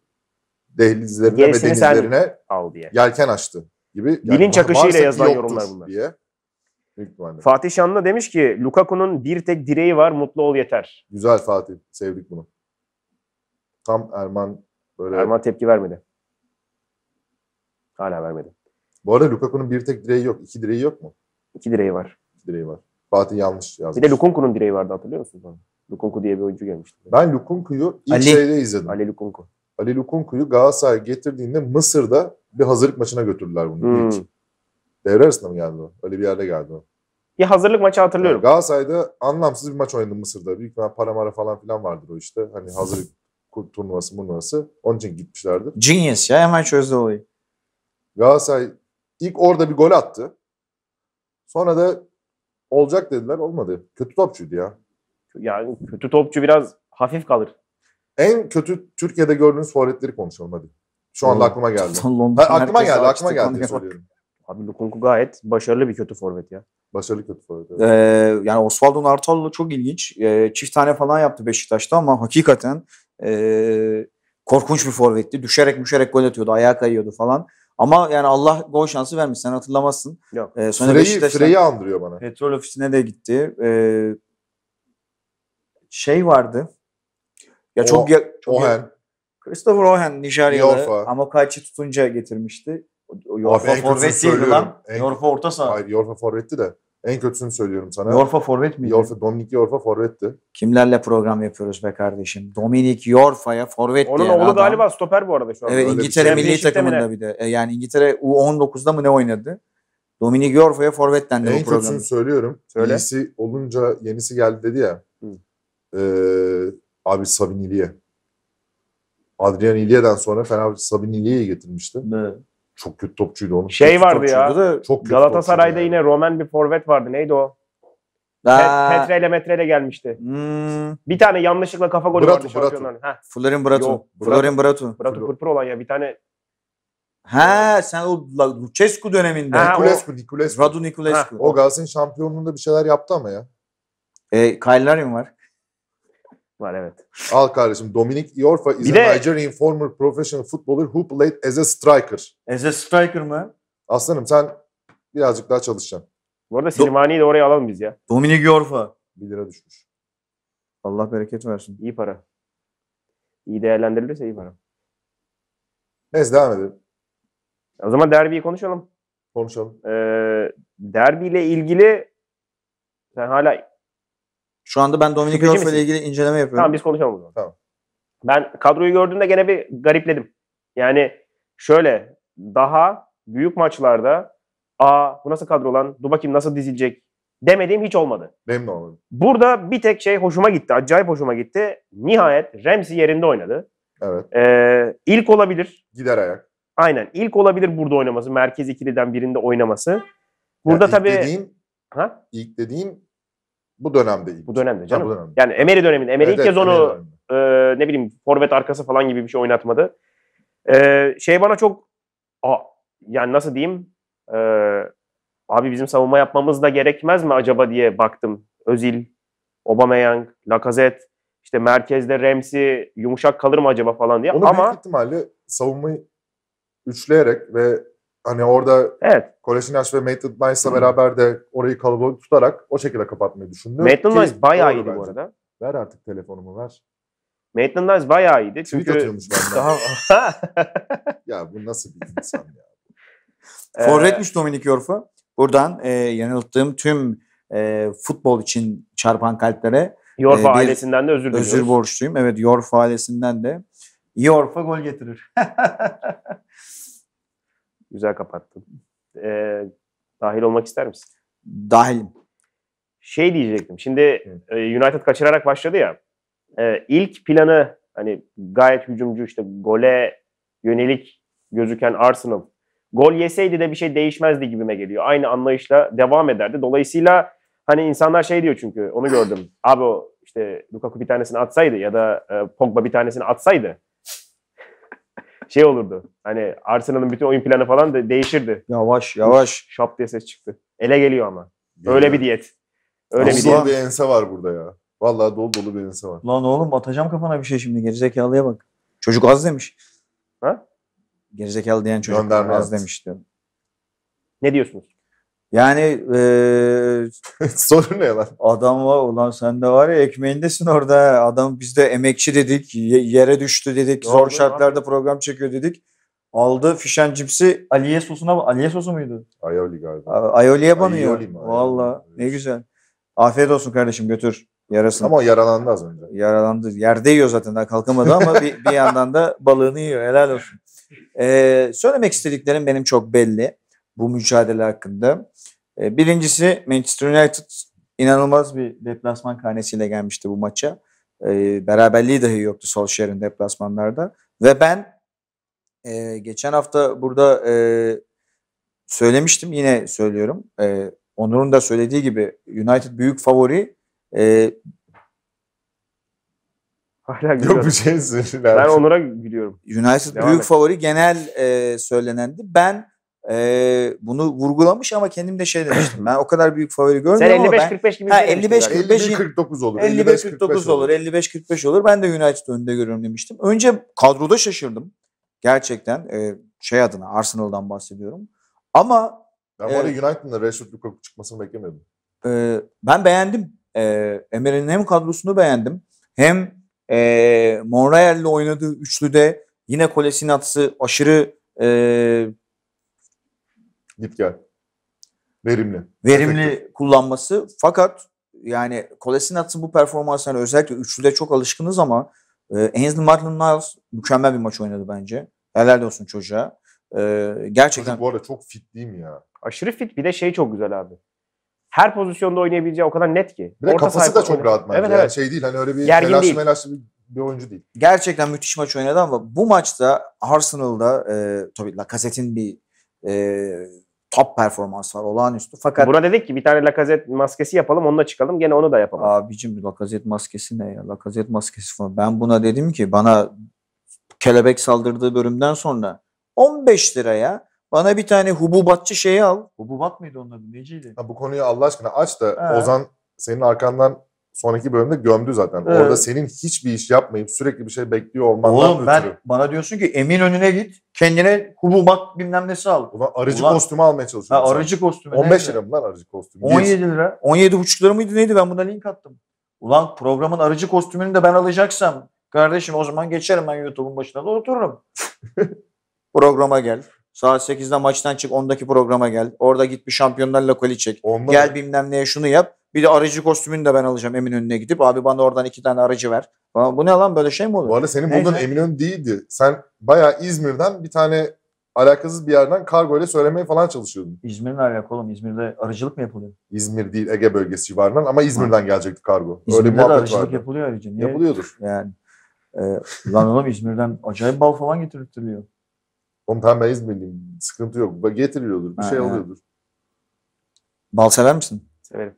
dehlizlerine Gerisini ve denizlerine al diye. yelken açtı gibi. Yani Bilinç akışıyla yazılan yorumlar bunlar. Diye Büyük Fatih Şanlı demiş ki Lukaku'nun bir tek direği var mutlu ol yeter. Güzel Fatih. Sevdik bunu. Tam Erman böyle... Erman tepki vermedi. Hala vermedi. Bu arada Lukaku'nun bir tek direği yok. İki direği yok mu? İki direği var. İki direği var. Fatih yanlış yazmış. Bir de Lukunku'nun direği vardı hatırlıyor musunuz? Lukunku diye bir oyuncu gelmişti. Ben Lukunku'yu ilk Ali. şeyde izledim. Ali Lukunku. Ali Lukunku'yu Galatasaray getirdiğinde Mısır'da bir hazırlık maçına götürdüler bunu hmm. ilk. Devre arasında mı geldi o? Öyle bir yerde geldi o. Bir hazırlık maçı hatırlıyorum. Yani Galatasaray'da anlamsız bir maç oynadı Mısır'da. Büyük ihtimal paramara mara falan filan vardır o işte. Hani hazırlık turnuvası turnuvası. Onun için gitmişlerdi. Genius ya hemen çözdü olayı. Galatasaray ilk orada bir gol attı. Sonra da olacak dediler olmadı. Kötü topçuydu ya. Yani kötü topçu biraz hafif kalır. En kötü Türkiye'de gördüğünüz forvetleri konuşalım hadi. Şu anda aklıma geldi. ha, aklıma geldi, aklıma geldi söylüyorum. Abi Lukunku gayet başarılı bir kötü forvet ya. Başarılı kötü forvet. Evet. Ee, yani Osvaldo Nartallo çok ilginç. Ee, çift tane falan yaptı Beşiktaş'ta ama hakikaten ee, korkunç bir forvetti. Düşerek düşerek gol atıyordu. Ayağa kayıyordu falan. Ama yani Allah gol şansı vermiş. Sen hatırlamazsın. Yok. Ee, sonra Freyi, Freyi andırıyor bana. Petrol ofisine de gitti. Ee, şey vardı. Ya o, çok, ya, çok Ohen. Christopher Ohen Nijeryalı ama kaçı tutunca getirmişti. Yorfa forvetsiydi lan. En, Yorfa orta saha. Hayır Yorfa forvetti de. En kötüsünü söylüyorum sana. Yorfa forvet miydi? Yorfa, Dominik Yorfa forvetti. Kimlerle program yapıyoruz be kardeşim? Dominik Yorfa'ya forvet Onun diyen oğlu adam. galiba stoper bu arada şu an. Evet İngiltere şey. milli Değişik takımında bir de. E, yani İngiltere U19'da mı ne oynadı? Dominik Yorfa'ya forvet dendi en bu programda. En kötüsünü söylüyorum. Söyle. İyisi olunca yenisi geldi dedi ya. Hı. Ee, abi Sabin İliye. Adrian İliye'den sonra Fenerbahçe Sabin İliye'yi getirmişti. Evet çok kötü topçuydu onun. Şey vardı ya. Da çok kötü Galatasaray'da yani. yine Roman bir forvet vardı. Neydi o? Aa. Pet, petreyle metreyle gelmişti. Hmm. Bir tane yanlışlıkla kafa golü Bratu, vardı şampiyonların. Florin Bratu. Yo, Bratu. Florin Bratu. Bratu pırpır olan ya bir tane. Ha sen o Lucescu döneminde. Ha, Niculescu, Niculescu. Radu Niculescu. Ha. O Galatasaray'ın şampiyonluğunda bir şeyler yaptı ama ya. E, Kyle Larin var. Var evet. Al kardeşim Dominic Iorfa is bir a de... Nigerian former professional footballer who played as a striker. As a striker mı? Aslanım sen birazcık daha çalışacaksın. Bu arada Silvani'yi de oraya alalım biz ya. Dominic Iorfa. 1 lira düşmüş. Allah bereket versin. İyi para. İyi değerlendirilirse iyi para. Neyse devam edelim. O zaman derbiyi konuşalım. Konuşalım. Ee, derbiyle ilgili sen hala şu anda ben Dominik Rolfo ile ilgili inceleme yapıyorum. Tamam biz konuşalım o zaman. Tamam. Ben kadroyu gördüğümde gene bir garipledim. Yani şöyle daha büyük maçlarda aa bu nasıl kadro lan? Dur bakayım nasıl dizilecek? demediğim hiç olmadı. Benim de olmadı. Burada bir tek şey hoşuma gitti. Acayip hoşuma gitti. Nihayet Ramsey yerinde oynadı. Evet. Ee, ilk olabilir. Gider ayak. Aynen. ilk olabilir burada oynaması. Merkez ikiliden birinde oynaması. Burada yani tabii... dediğim. ha? İlk dediğim. Bu dönemde ilk. Bu dönemde canım. Ha, bu dönemde. Yani Emery döneminde. Emery evet, ilk kez onu e, ne bileyim forvet arkası falan gibi bir şey oynatmadı. E, şey bana çok a, yani nasıl diyeyim e, abi bizim savunma yapmamız da gerekmez mi acaba diye baktım. Özil, Aubameyang, Lacazette işte merkezde Ramsey yumuşak kalır mı acaba falan diye. Onu ama büyük ihtimalle savunmayı üçleyerek ve Hani orada evet. Koleşinaş ve Maitland Nice'la beraber de orayı kalabalık tutarak o şekilde kapatmayı düşündü. Maitland Nice bayağı iyiydi bence. bu arada. Ver artık telefonumu ver. Maitland Nice bayağı iyiydi. Çünkü... Tweet atıyormuş benden. Daha... ya bu nasıl bir insan ya. Ee, Forretmiş Dominik Yorfa. Buradan e, yanılttığım tüm e, futbol için çarpan kalplere Yorfa e, ailesinden de özür diliyorum. Özür borçluyum. Evet Yorfa ailesinden de. Yorfa gol getirir. Güzel kapattın. E, dahil olmak ister misin? Dahilim. Şey diyecektim. Şimdi e, United kaçırarak başladı ya. E, ilk planı hani gayet hücumcu işte gole yönelik gözüken Arsenal gol yeseydi de bir şey değişmezdi gibime geliyor. Aynı anlayışla devam ederdi. Dolayısıyla hani insanlar şey diyor çünkü onu gördüm. Abi o işte Lukaku bir tanesini atsaydı ya da e, Pogba bir tanesini atsaydı şey olurdu. Hani Arsenal'ın bütün oyun planı falan da değişirdi. Yavaş yavaş. Şap diye ses çıktı. Ele geliyor ama. Geliyor. Öyle bir diyet. Öyle Nasıl bir diyet. bir ense var burada ya. Vallahi dolu dolu bir ense var. Lan oğlum atacağım kafana bir şey şimdi. Gerizekalıya bak. Çocuk az demiş. Ha? Gerizekalı diyen çocuk Gönderme az demiş diyorum. Ne diyorsunuz? Yani e, sorun ne lan? Adam var ulan sen de var ya ekmeğindesin orada. Adam biz de emekçi dedik, yere düştü dedik, zor şartlarda abi. program çekiyor dedik. Aldı fişen cipsi Aliye sosuna Aliye sosu muydu? Ayoli galiba. Ayoli'ye banıyor. Valla ne güzel. Afiyet olsun kardeşim götür yarasını. Ama yaralandı az önce. Yaralandı. Yerde yiyor zaten daha kalkamadı ama bir, bir yandan da balığını yiyor. Helal olsun. Ee, söylemek istediklerim benim çok belli bu mücadele hakkında. Ee, birincisi Manchester United inanılmaz bir deplasman karnesiyle gelmişti bu maça. E, beraberliği dahi yoktu Solskjaer'in deplasmanlarda. Ve ben e, geçen hafta burada e, söylemiştim yine söylüyorum. E, Onur'un da söylediği gibi United büyük favori. Hala gülüyorum. Yok bir şey Ben Onur'a gülüyorum. United Devam büyük et. favori genel e, söylenendi. Ben e, bunu vurgulamış ama kendim de şey demiştim. Ben o kadar büyük favori görmüyorum ama ben... 55-45 gibi ha, 55 45 49 olur. 55 49 olur. 55 45 olur. Ben de United önünde görüyorum demiştim. Önce kadroda şaşırdım. Gerçekten e, şey adına Arsenal'dan bahsediyorum. Ama ben bu arada e, United'ın da Rashford Lukaku çıkmasını beklemiyordum. E, ben beğendim. E, Emery'nin hem kadrosunu beğendim hem e, Monreal'le oynadığı üçlüde yine Kolesinatsı aşırı e, Git gel. Verimli. Verimli Efektif. kullanması. Fakat yani Kolesinat'ın bu performansı hani özellikle üçlüde çok alışkınız ama e, Ainsley Martin Niles mükemmel bir maç oynadı bence. Helal olsun çocuğa. E, gerçekten. Çocuk bu arada çok fit değil mi ya? Aşırı fit. Bir de şey çok güzel abi. Her pozisyonda oynayabileceği o kadar net ki. Bir de Orta kafası da çok oynadı. rahat bence. Evet, yani evet. Şey değil hani öyle bir Gergin telaşı melaşlı bir bir oyuncu değil. Gerçekten müthiş maç oynadı ama bu maçta Arsenal'da e, tabii Lacazette'in bir e, top performanslar olağanüstü. Fakat Buna dedik ki bir tane lakazet maskesi yapalım onunla çıkalım gene onu da yapalım. Abicim lakazet maskesi ne ya? Lakazet maskesi falan. Ben buna dedim ki bana kelebek saldırdığı bölümden sonra 15 liraya bana bir tane hububatçı şeyi al. Hububat mıydı onun adı? Neciydi? Ha, bu konuyu Allah aşkına aç da He. Ozan senin arkandan sonraki bölümde gömdü zaten. Evet. Orada senin hiçbir iş yapmayıp sürekli bir şey bekliyor olmandan Oğlum, ötürü. ben bana diyorsun ki emin önüne git kendine hububat bilmem nesi al. Ulan arıcı Ulan, kostümü almaya çalışıyorum. Ha, arıcı kostümü. 15 lira mı lan arıcı kostümü? 17 lira. 17 buçuk lira mıydı neydi ben buna link attım. Ulan programın arıcı kostümünü de ben alacaksam kardeşim o zaman geçerim ben YouTube'un başına da otururum. Programa gel. Saat 8'de maçtan çık 10'daki programa gel. Orada git bir şampiyonlar lokali çek. Ondan gel bilmem neye şunu yap. Bir de aracı kostümünü de ben alacağım Eminönü'ne gidip. Abi bana oradan iki tane aracı ver. bu ne lan böyle şey mi olur? Bu arada senin bundan Eminönü değildi. Sen bayağı İzmir'den bir tane alakasız bir yerden kargo ile söylemeye falan çalışıyordun. İzmir'in alakalı oğlum. İzmir'de arıcılık mı yapılıyor? İzmir değil Ege bölgesi civarından ama İzmir'den gelecekti kargo. İzmir'de Öyle bir de arıcılık vardı. yapılıyor ayrıca. Niye? Yapılıyordur. Yani. E, lan oğlum İzmir'den acayip bal falan getirtiliyor. Oğlum tamam ben İzmirliyim. Sıkıntı yok. Getiriliyordur. Bir ha, şey he. oluyordur. Bal sever misin? Severim.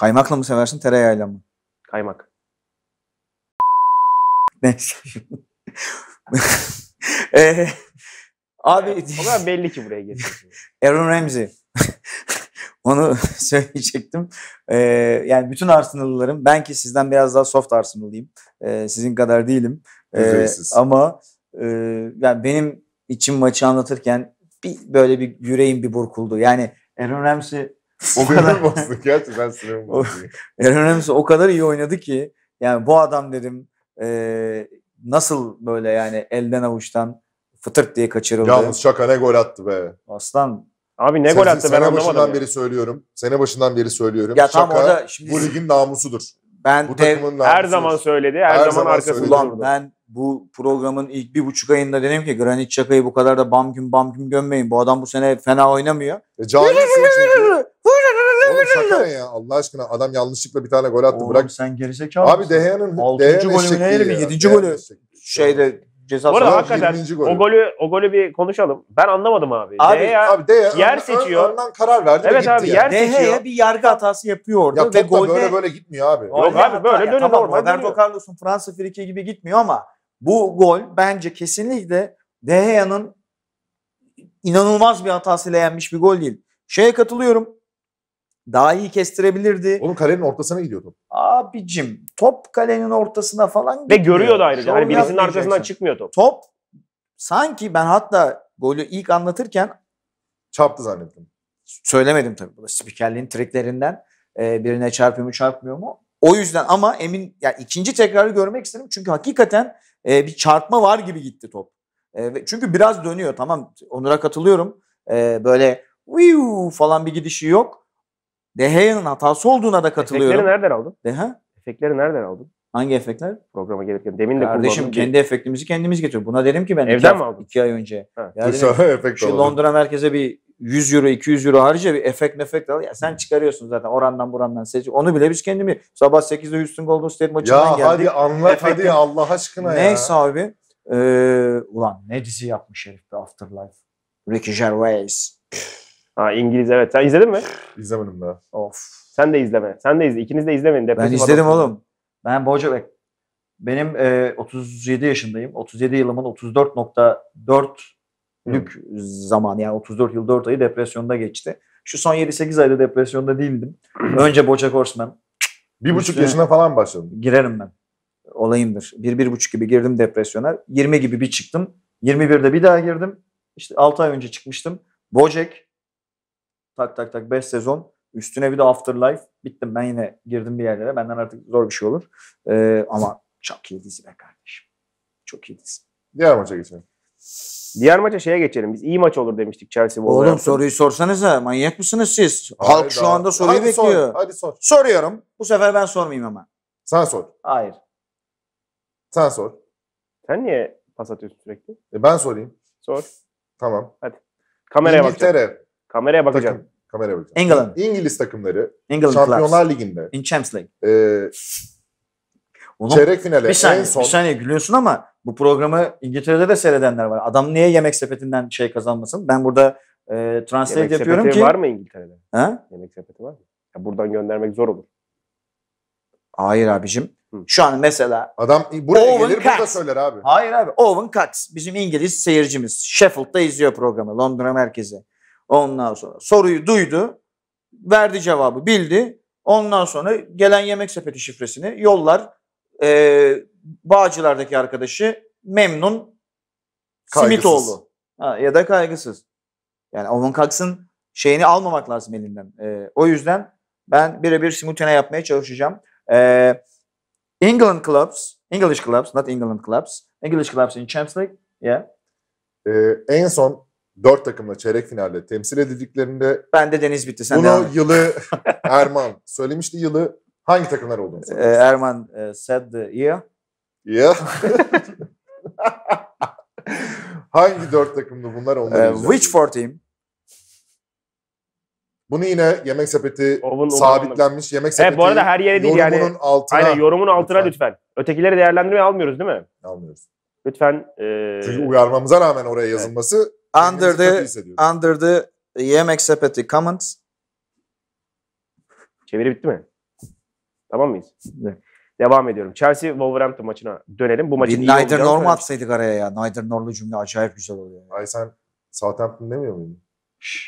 Kaymakla mı seversin tereyağıyla mı? Kaymak. Neyse. ee, abi. O kadar belli ki buraya getirdin. Aaron Ramsey. Onu söyleyecektim. Ee, yani bütün arsenallarım. ben ki sizden biraz daha soft Arsenal'lıyım. Ee, sizin kadar değilim. Ee, ama e, yani benim için maçı anlatırken bir, böyle bir yüreğim bir burkuldu. Yani Aaron Ramsey o kadar bozdu. Gerçekten sinirimi bozdu. en önemlisi o kadar iyi oynadı ki yani bu adam dedim e, nasıl böyle yani elden avuçtan fıtırt diye kaçırıldı. Yalnız şaka ne gol attı be. Aslan. Abi ne Sen, gol attı sene ben anlamadım. Sene başından ya. beri söylüyorum. Sene başından beri söylüyorum. Ya şaka orada şimdi, bu ligin namusudur. Ben bu dev, her zaman söyledi. Her, her zaman, zaman arkasında durdu. Ben bu programın ilk bir buçuk ayında dedim ki Granit Çaka'yı bu kadar da bam gün bam gün gömmeyin. Bu adam bu sene fena oynamıyor. E Oğlum ya Allah aşkına adam yanlışlıkla bir tane gol attı Oğlum, bırak. sen gerizekalı Abi Deheya'nın Deheya'nın 6. golü mü 7. golü Eşekliği. şeyde ceza Bu arada sahası- golü. o golü o golü bir konuşalım. Ben anlamadım abi. Abi, Deya- Abi Deha yer seçiyor. Önden karar verdi ve Evet abi, ya. yer seçiyor. Deheye bir yargı hatası yapıyor orada Ya ve top da böyle böyle gitmiyor abi. Yok abi, böyle dönüyor, normal Roberto dönüyor. Carlos'un Fransa friki gibi gitmiyor ama bu gol bence kesinlikle Deheya'nın inanılmaz bir hatasıyla yenmiş bir gol değil. Şeye katılıyorum. Daha iyi kestirebilirdi. Onun kalenin ortasına gidiyordu. Abicim top kalenin ortasına falan gidiyor. Ve görüyordu ayrıca. Hani birisinin arkasından çıkmıyor top. Top sanki ben hatta golü ilk anlatırken çarptı zannettim. Söylemedim tabii. Bu da spikerliğin triklerinden e, birine çarpıyor mu çarpmıyor mu. O yüzden ama emin yani ikinci tekrarı görmek isterim. Çünkü hakikaten e, bir çarpma var gibi gitti top. E, çünkü biraz dönüyor tamam Onur'a katılıyorum. E, böyle uyu falan bir gidişi yok. Deheya'nın hatası olduğuna da katılıyorum. Efektleri nereden aldın? Deha? Efektleri nereden aldın? Hangi efektler? Programa gelirken demin de Kardeşim kendi diye. efektimizi kendimiz getiriyor. Buna derim ki ben Evden iki, mi aldın? iki ay önce. Ha. Yani Şu Londra merkeze bir 100 euro 200 euro harca bir efekt nefekt al. Ya sen çıkarıyorsun zaten orandan burandan seçip. Onu bile biz kendimiz sabah 8'de Houston Golden State maçından geldik. Ya hadi anlat Efektim. hadi ya Allah aşkına Neyse ya. Neyse abi. Ee, ulan ne dizi yapmış herif be Afterlife. Ricky Gervais. ha İngiliz evet. Sen izledin mi? İzlemedim daha. Of. Sen de izleme. Sen de izle. İkiniz de izlemeyin. Depresif ben izledim oğlum. Ben Bojack benim e, 37 yaşındayım. 37 yılımın 34.4 lük zamanı yani 34 yıl 4 ayı depresyonda geçti. Şu son 7-8 ayda depresyonda değildim. Önce Bojack Horseman. Bir buçuk Üstüne yaşına falan başladım. Girerim ben. Olayımdır. Bir, bir buçuk gibi girdim depresyona. 20 gibi bir çıktım. 21'de bir daha girdim. İşte 6 ay önce çıkmıştım. Bojack. Tak tak tak 5 sezon. Üstüne bir de Afterlife. Bittim ben yine girdim bir yerlere. Benden artık zor bir şey olur. Ee, ama çok iyi dizi be kardeşim. Çok iyi dizi. Diğer maça geçelim. Diğer maça şeye geçelim. Biz iyi maç olur demiştik Chelsea Wolverhampton. Oğlum soruyu sorsanıza manyak mısınız siz? Hayır, Halk şu anda soruyu hadi bekliyor. Sor, hadi sor. Soruyorum. Bu sefer ben sormayayım ama. Sen sor. Hayır. Sen sor. Sen niye pas atıyorsun sürekli? E ben sorayım. Sor. Tamam. Kameraya bakacaksın. bakacağım. Kameraya bakacaksın. takım. Kameraya bakacağım. England. İngiliz takımları England Şampiyonlar Ligi'nde In Champions League. e, bunu, Çeyrek finale bir saniye, en son. Bir saniye gülüyorsun ama bu programı İngiltere'de de seyredenler var. Adam niye yemek sepetinden şey kazanmasın? Ben burada e, translate yemek yapıyorum sepeti var mı İngiltere'de? Ha? Yemek sepeti var mı? Ya buradan göndermek zor olur. Hayır abicim. Hı. Şu an mesela adam buraya Owen gelir Cox. burada söyler abi. Hayır abi. Owen Cox bizim İngiliz seyircimiz. Sheffield'da izliyor programı Londra merkezi. Ondan sonra soruyu duydu. Verdi cevabı bildi. Ondan sonra gelen yemek sepeti şifresini yollar e, Bağcılar'daki arkadaşı Memnun kaygısız. Simitoğlu ha, ya da kaygısız. Yani onun Cox'ın şeyini almamak lazım elinden. E, o yüzden ben birebir simultane yapmaya çalışacağım. E, England clubs, English clubs, not England clubs, English clubs in Champions League. Yeah. E, en son dört takımla çeyrek finalde temsil edildiklerinde ben de Deniz bitti sen bunu devam yılı Erman söylemişti yılı Hangi takımlar olduğunu ee, soruyorsun? Erman e, said the year. Yeah. Hangi dört takımdı bunlar ee, onları uh, Which four team? Bunu yine yemek sepeti oval, sabitlenmiş. Oval. Yemek sepeti evet, bu arada her yere değil yorumunun yani. altına. Aynen yorumun altına lütfen. lütfen. Ötekileri değerlendirmeye almıyoruz değil mi? Almıyoruz. Lütfen. E... Çünkü uyarmamıza rağmen oraya yazılması evet. under the, under the yemek sepeti comments. Çeviri bitti mi? Tamam mıyız? Evet. Devam ediyorum. Chelsea Wolverhampton maçına dönelim. Bu maçın iyi Neither Nor mu atsaydık araya ya? Neither Normlu cümle acayip güzel oluyor. Ay sen Southampton demiyor muydun?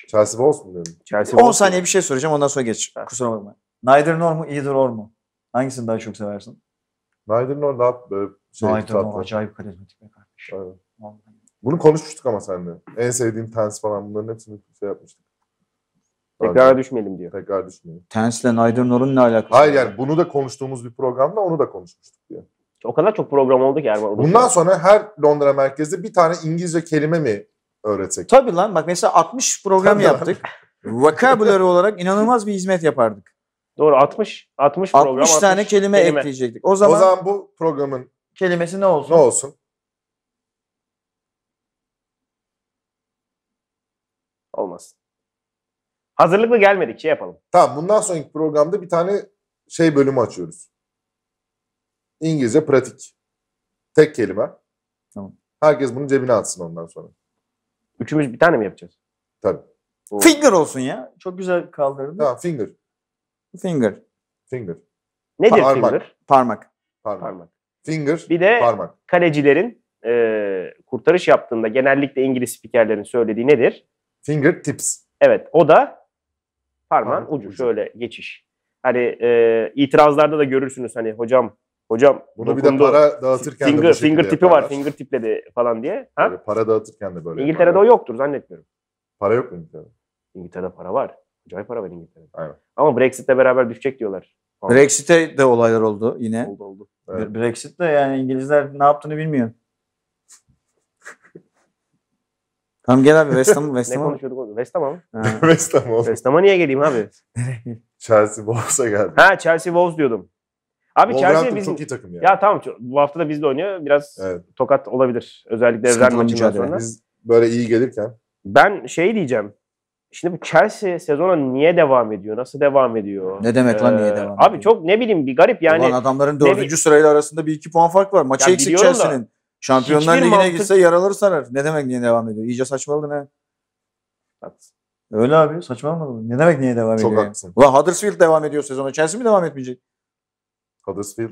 Chelsea Wolves mu diyordun? Chelsea 10 saniye bir şey soracağım ondan sonra geç. Ha. Kusura bakma. Neither Nor mu Either Or mu? Hangisini daha çok seversin? Neither Nor daha böyle şey, Neither Nor acayip karizmatik bir kardeş. Aynen. Bunu konuşmuştuk ama seninle. En sevdiğim tens falan bunların hepsini şey yapmıştık. Tekrar düşmeyelim diyor. Tekrar düşmeyelim. Tens'le Naydırnor'un ne alakası? Hayır yani bunu da konuştuğumuz bir programda onu da konuşmuştuk diyor. O kadar çok program oldu ki Erman. Bundan sonra her Londra merkezde bir tane İngilizce kelime mi öğretsek? Tabii lan bak mesela 60 program Tabii yaptık. Vocabulary olarak inanılmaz bir hizmet yapardık. Doğru 60 60 program 60 tane kelime, kelime ekleyecektik. O zaman O zaman bu programın kelimesi ne olsun? Ne olsun? Olmaz. Hazırlıklı gelmedik şey yapalım. Tamam bundan sonraki programda bir tane şey bölümü açıyoruz. İngilizce pratik. Tek kelime. Tamam. Herkes bunu cebine atsın ondan sonra. Üçümüz bir tane mi yapacağız? Tabii. O. Finger olsun ya. Çok güzel kaldırdın. Tamam finger. Finger. Finger. Nedir parmak. finger? Parmak. Parmak. parmak. Finger, bir de parmak. kalecilerin e, kurtarış yaptığında genellikle İngiliz spikerlerin söylediği nedir? Finger tips. Evet o da parmağın ucu. Şöyle geçiş. Hani e, itirazlarda da görürsünüz hani hocam hocam bunu bir de para dağıtırken finger, de bu finger tipi yaparlar. var. Finger tipledi falan diye. Ha? Böyle para dağıtırken de böyle. İngiltere'de yaparlar. o yoktur zannetmiyorum. Para yok mu İngiltere'de? İngiltere'de para var. Acayip para var İngiltere'de. Aynen. Ama Brexit'le beraber düşecek diyorlar. Brexit'e de olaylar oldu yine. Oldu oldu. Evet. Brexit'le yani İngilizler ne yaptığını bilmiyor. Tamam gel abi West Ham'a. West ne Ham'a. konuşuyorduk onu? West Ham'a mı? West Ham West Ham'a niye geleyim abi? Chelsea Wolves'a geldi. Ha Chelsea Wolves diyordum. Abi Chelsea Wolverhampton çok iyi takım ya. Ya tamam bu hafta da bizde oynuyor. Biraz Evet. tokat olabilir. Özellikle evler Sıkıntılı maçından mücadele. sonra. Biz böyle iyi gelirken Ben şey diyeceğim. Şimdi bu Chelsea sezona niye devam ediyor? Nasıl devam ediyor? Ne demek lan niye ee, devam Abi çok ne bileyim bir garip yani. Ulan adamların dördüncü sırayla arasında bir iki puan fark var. Maçı Ya eksik biliyorum da- Chelsea'nin. Şampiyonlar Hiçbir Ligi'ne mantık- gitse yaraları sarar. Ne demek niye devam ediyor? İyice saçmaladın ha. Öyle abi saçmalamadı. Ne demek niye devam Çok ediyor? yani? haklısın. Ulan Huddersfield devam ediyor sezona. Chelsea mi devam etmeyecek? Huddersfield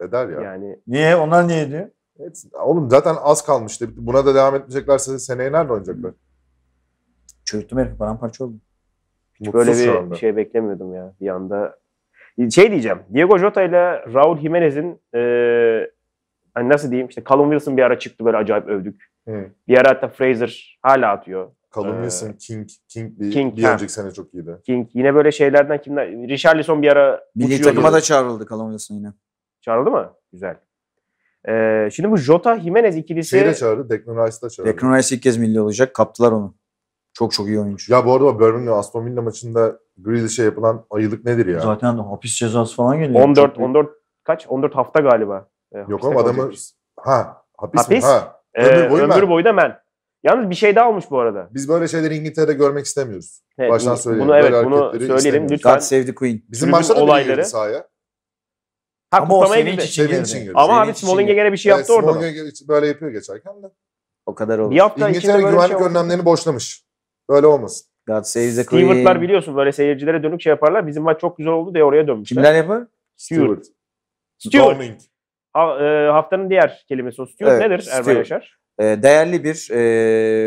eder ya. Yani Niye? Onlar niye ediyor? Evet, Oğlum zaten az kalmıştı. Buna da devam etmeyeceklerse seneye nerede oynayacaklar? Çürüttüm herifi paramparça oldu. Mutsuz böyle bir şey beklemiyordum ya bir anda. Şey diyeceğim. Diego Jota ile Raul Jimenez'in eee hani nasıl diyeyim işte Callum Wilson bir ara çıktı böyle acayip övdük. Hı. Bir ara hatta Fraser hala atıyor. Callum ee, Wilson, King, King bir, King, bir önceki sene çok iyiydi. King yine böyle şeylerden kimler? Richarlison bir ara Milli takıma da çağrıldı Callum Wilson yine. Çağrıldı mı? Güzel. Ee, şimdi bu Jota Jimenez ikilisi... Şeyi de çağırdı, Declan Rice'ı da çağırdı. Declan Rice ilk kez milli olacak. Kaptılar onu. Çok çok iyi oyuncu. Ya bu arada Birmingham Aston Villa maçında Grealish'e yapılan ayılık nedir ya? Zaten hapis cezası falan geliyor. 14 14 kaç? 14 hafta galiba. Ee, Yok ama adamı... Ha, hapis, hapis mi? Ha. Ee, ömür, ee, boyu, ömür boyu da men. Yalnız bir şey daha olmuş bu arada. Biz böyle şeyleri İngiltere'de görmek istemiyoruz. Evet, Baştan söyleyelim. Bunu, evet, bunu söyleyelim lütfen. God Save the Queen. Bizim başta da olayları. girdi sahaya. Ha, Ama o senin girdi. için girdi. Için Ama abi Smalling'e gene bir şey evet, yaptı orada. Smalling'e böyle yapıyor geçerken de. O kadar olur. Bir hafta İngiltere güvenlik şey önlemlerini boşlamış. Böyle olmasın. God Save the Queen. Stewart'lar biliyorsun böyle seyircilere dönük şey yaparlar. Bizim maç çok güzel oldu diye oraya dönmüşler. Kimler yapar? Stewart. Stewart. Stewart. E, haftanın diğer kelimesi o Stewart evet, nedir Stewart. Erman Yaşar? E, değerli bir e,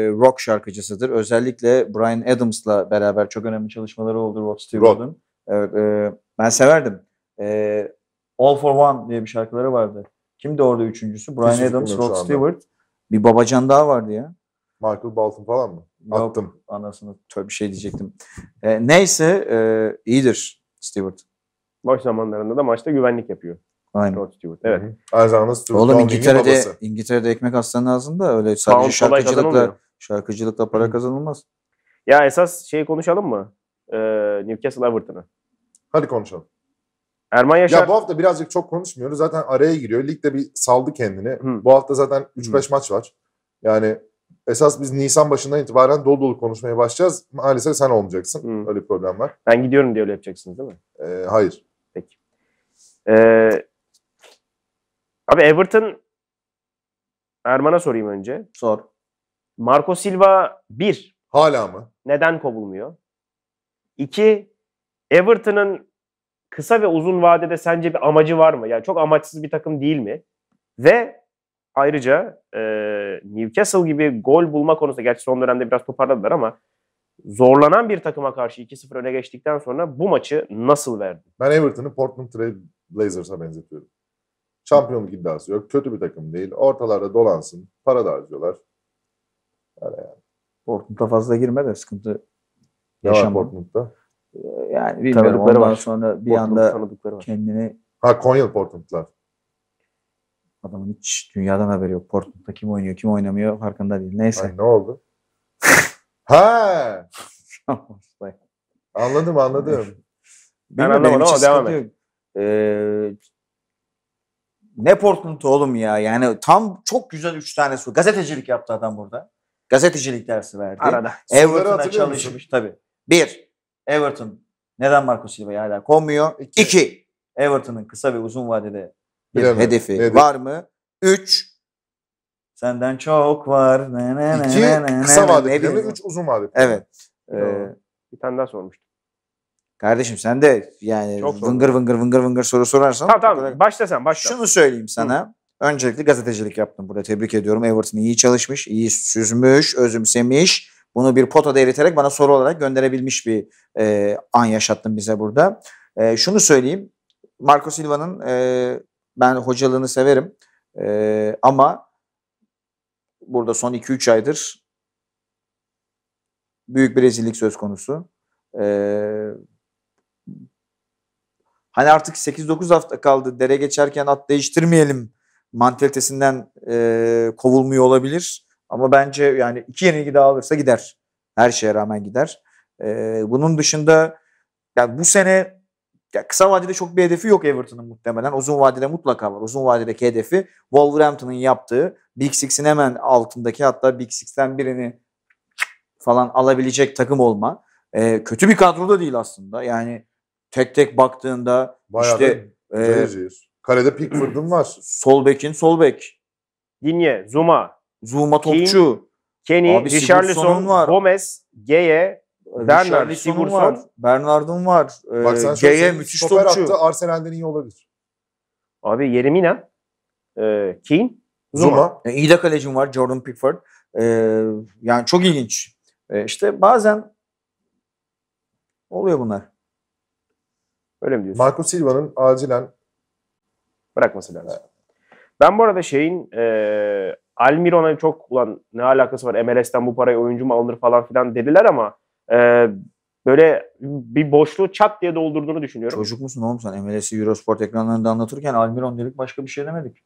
rock şarkıcısıdır. Özellikle Brian Adams'la beraber çok önemli çalışmaları oldu Rod Stewart'ın. Evet, e, ben severdim. E, All for One diye bir şarkıları vardı. Kimdi orada üçüncüsü? Brian Hiç Adams, Rod Stewart. Bir babacan daha vardı ya. Michael Bolton falan mı? Yok, Attım. Anasını tövbe bir şey diyecektim. E, neyse e, iyidir Stewart. Boş zamanlarında da maçta güvenlik yapıyor. Aynen. Rod Stewart. Evet. Erzan'ın Stewart Oğlum Dowling'in İngiltere'de, babası. İngiltere'de ekmek aslanın ağzında öyle sadece kolay şarkıcılıkla, kazanılmıyor. şarkıcılıkla para Hı. kazanılmaz. Ya esas şeyi konuşalım mı? Ee, Newcastle Everton'ı. Hadi konuşalım. Erman Yaşar. Ya bu hafta birazcık çok konuşmuyoruz. Zaten araya giriyor. Ligde bir saldı kendini. Hı. Bu hafta zaten 3-5 maç var. Yani esas biz Nisan başından itibaren dolu dolu konuşmaya başlayacağız. Maalesef sen olmayacaksın. Hı. Öyle bir problem var. Ben gidiyorum diye öyle yapacaksın değil mi? Ee, hayır. Ee, Abi Everton Erman'a sorayım önce. Sor. Marco Silva 1. Hala mı? Neden kovulmuyor? 2. Everton'ın kısa ve uzun vadede sence bir amacı var mı? Yani çok amaçsız bir takım değil mi? Ve ayrıca e, Newcastle gibi gol bulma konusunda gerçi son dönemde biraz toparladılar ama zorlanan bir takıma karşı 2-0 öne geçtikten sonra bu maçı nasıl verdi? Ben Everton'ı Portland Trail Blazers'a benzetiyorum. Şampiyonluk iddiası yok. Kötü bir takım değil. Ortalarda dolansın. Para da harcıyorlar. Öyle yani. Portland'a fazla girme de sıkıntı yaşamam. Portland'da? Ee, yani bilmiyorum. Ondan var. sonra bir anda kendini... Ha Konyalı Portland'lar. Adamın hiç dünyadan haberi yok. Portland'da kim oynuyor, kim oynamıyor farkında değil. Neyse. Ay, ne oldu? ha! anladım anladım. Ben anlamadım ama devam et. Ee, ne Portland oğlum ya. Yani tam çok güzel üç tane su. Gazetecilik yaptı adam burada. Gazetecilik dersi verdi. Arada. Everton'a çalışmış tabii. Bir, Everton neden Marco Silva'yı hala konmuyor? İki, İki Everton'ın kısa ve uzun vadede bir Bilemem. hedefi Hedef. var mı? Üç, senden çok var. Ne, ne, İki ne, ne, kısa vadede, üç uzun vadede. Evet. Ee, bir tane daha sormuştum. Kardeşim sen de yani Çok vıngır vıngır vıngır vıngır soru sorarsan. Tamam tamam kadar... başla sen başla. Şunu söyleyeyim sana. Hı. Öncelikle gazetecilik yaptım burada tebrik ediyorum. Everton iyi çalışmış, iyi süzmüş, özümsemiş. Bunu bir potada eriterek bana soru olarak gönderebilmiş bir e, an yaşattın bize burada. E, şunu söyleyeyim. Marco Silva'nın e, ben hocalığını severim. E, ama burada son 2-3 aydır büyük bir rezillik söz konusu. E, Hani artık 8-9 hafta kaldı dere geçerken at değiştirmeyelim mantalitesinden e, kovulmuyor olabilir. Ama bence yani iki yenilgi daha alırsa gider. Her şeye rağmen gider. E, bunun dışında yani bu sene ya kısa vadede çok bir hedefi yok Everton'ın muhtemelen. Uzun vadede mutlaka var. Uzun vadedeki hedefi Wolverhampton'ın yaptığı Big Six'in hemen altındaki hatta Big Six'ten birini falan alabilecek takım olma. E, kötü bir kadro da değil aslında. Yani tek tek baktığında Bayağı işte e, Kalede Pickford'un var. Sol bekin sol bek. Dinye, Zuma. Zuma topçu. Kenny, Abi, Richarlison, var. Gomez, Geye, Bernard, Sigurdsson. Var. Bernard'ın var. Ee, Bak sen Geye müthiş topçu. Attı, Arsenal'den iyi olabilir. Abi Yerimina, e, Keane, Zuma. Zuma. E, iyi de kalecim var Jordan Pickford. E, yani çok ilginç. E, işte bazen oluyor bunlar. Öyle mi diyorsun? Marco Silva'nın acilen bırakması lazım. Ben bu arada şeyin e, Almiron'a çok ulan ne alakası var MLS'den bu parayı oyuncu mu alınır falan filan dediler ama e, böyle bir boşluğu çat diye doldurduğunu düşünüyorum. Çocuk musun oğlum sen? MLS'i Eurosport ekranlarında anlatırken Almiron dedik başka bir şey demedik.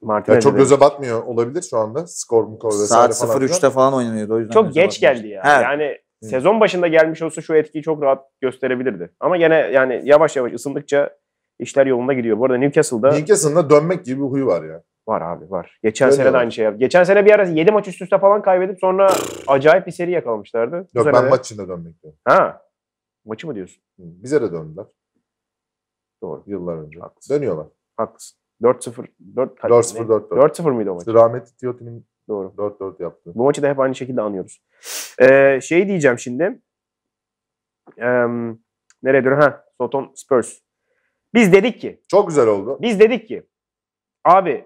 Martinez yani çok dedi. göze batmıyor olabilir şu anda. Skor mu kor vesaire Saat falan. Saat 03'te falan oynanıyordu o yüzden. Çok geç batmış. geldi ya. He. Yani Sezon başında gelmiş olsa şu etkiyi çok rahat gösterebilirdi. Ama gene yani yavaş yavaş ısındıkça işler yolunda gidiyor. Bu arada Newcastle'da Newcastle'da dönmek gibi bir huyu var ya. var abi var. Geçen Öyle sene de var. aynı şey yaptı. Geçen sene bir ara 7 maç üst üste falan kaybedip sonra acayip bir seri yakalamışlardı. Yok sene ben maçında maç dönmek Ha. Maçı mı diyorsun? Hı, Bize de döndüler Doğru. yıllar önce. Haklısın. Dönüyorlar. Haklısın. 4-0 4 kaç- 4-0, 4 0 mıydı o maç? İşte rahmetli Tioti'nin Doğru. 4-4 yaptı. Bu maçı da hep aynı şekilde anıyoruz. Ee, şey diyeceğim şimdi. Ee, nereye diyorum? Ha, Soton Spurs. Biz dedik ki. Çok güzel oldu. Biz dedik ki. Abi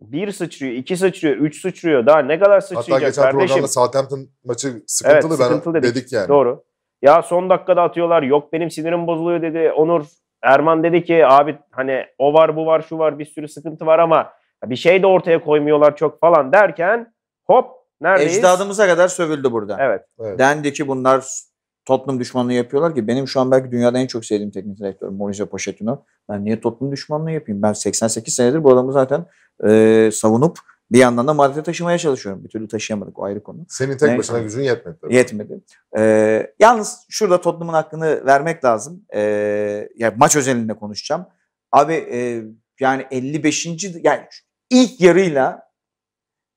bir sıçrıyor, iki sıçrıyor, üç sıçrıyor. Daha ne kadar sıçrayacak Hatta geçen programda Southampton maçı sıkıntılı. Evet, sıkıntılı ben, dedik. dedik yani. Doğru. Ya son dakikada atıyorlar. Yok benim sinirim bozuluyor dedi. Onur Erman dedi ki abi hani o var bu var şu var bir sürü sıkıntı var ama bir şey de ortaya koymuyorlar çok falan derken hop Neredeyiz? Ecdadımıza kadar sövüldü burada. Evet. evet. Dendi ki bunlar Tottenham düşmanlığı yapıyorlar ki benim şu an belki dünyada en çok sevdiğim teknik direktör Mauricio Pochettino. Ben niye Tottenham düşmanlığı yapayım? Ben 88 senedir bu adamı zaten e, savunup bir yandan da Madrid'e taşımaya çalışıyorum. Bir türlü taşıyamadık o ayrı konu. Senin tek Neyse. başına gücün yetmedi. Tabii. Yetmedi. Ee, yalnız şurada Tottenham'ın hakkını vermek lazım. Ee, yani maç özelinde konuşacağım. Abi e, yani 55. yani ilk yarıyla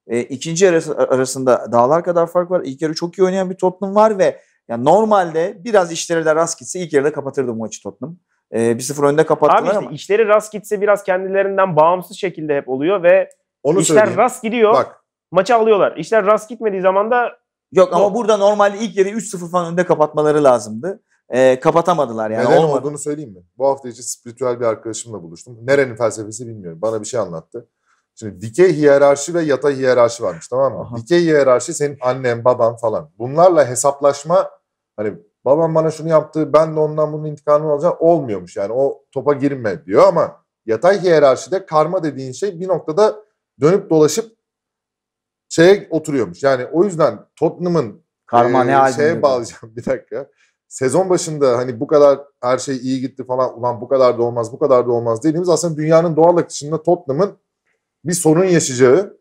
e, ikinci yarı arasında dağlar kadar fark var. İlk yarı çok iyi oynayan bir Tottenham var ve yani normalde biraz işleri de rast gitse ilk yarıda kapatırdı bu maçı Tottenham. E, 1-0 önde kapattılar Abi işte ama. işleri rast gitse biraz kendilerinden bağımsız şekilde hep oluyor ve Onu işler söyleyeyim. rast gidiyor. Bak. Maçı alıyorlar. İşler rast gitmediği zaman da Yok ama o... burada normalde ilk yarı 3-0 falan önde kapatmaları lazımdı. E, kapatamadılar yani. Neden olmadı. olduğunu söyleyeyim mi? Bu hafta içi spiritüel bir arkadaşımla buluştum. Nerenin felsefesi bilmiyorum. Bana bir şey anlattı. Şimdi dikey hiyerarşi ve yatay hiyerarşi varmış tamam mı? Aha. Dikey hiyerarşi senin annen, baban falan. Bunlarla hesaplaşma hani babam bana şunu yaptı ben de ondan bunun intikamını alacağım olmuyormuş. Yani o topa girme diyor ama yatay hiyerarşide karma dediğin şey bir noktada dönüp dolaşıp şeye oturuyormuş. Yani o yüzden Tottenham'ın karma e, ne Şeye bağlayacağım bir dakika. Sezon başında hani bu kadar her şey iyi gitti falan ulan bu kadar da olmaz bu kadar da olmaz dediğimiz aslında dünyanın doğal akışında Tottenham'ın bir sorun yaşayacağı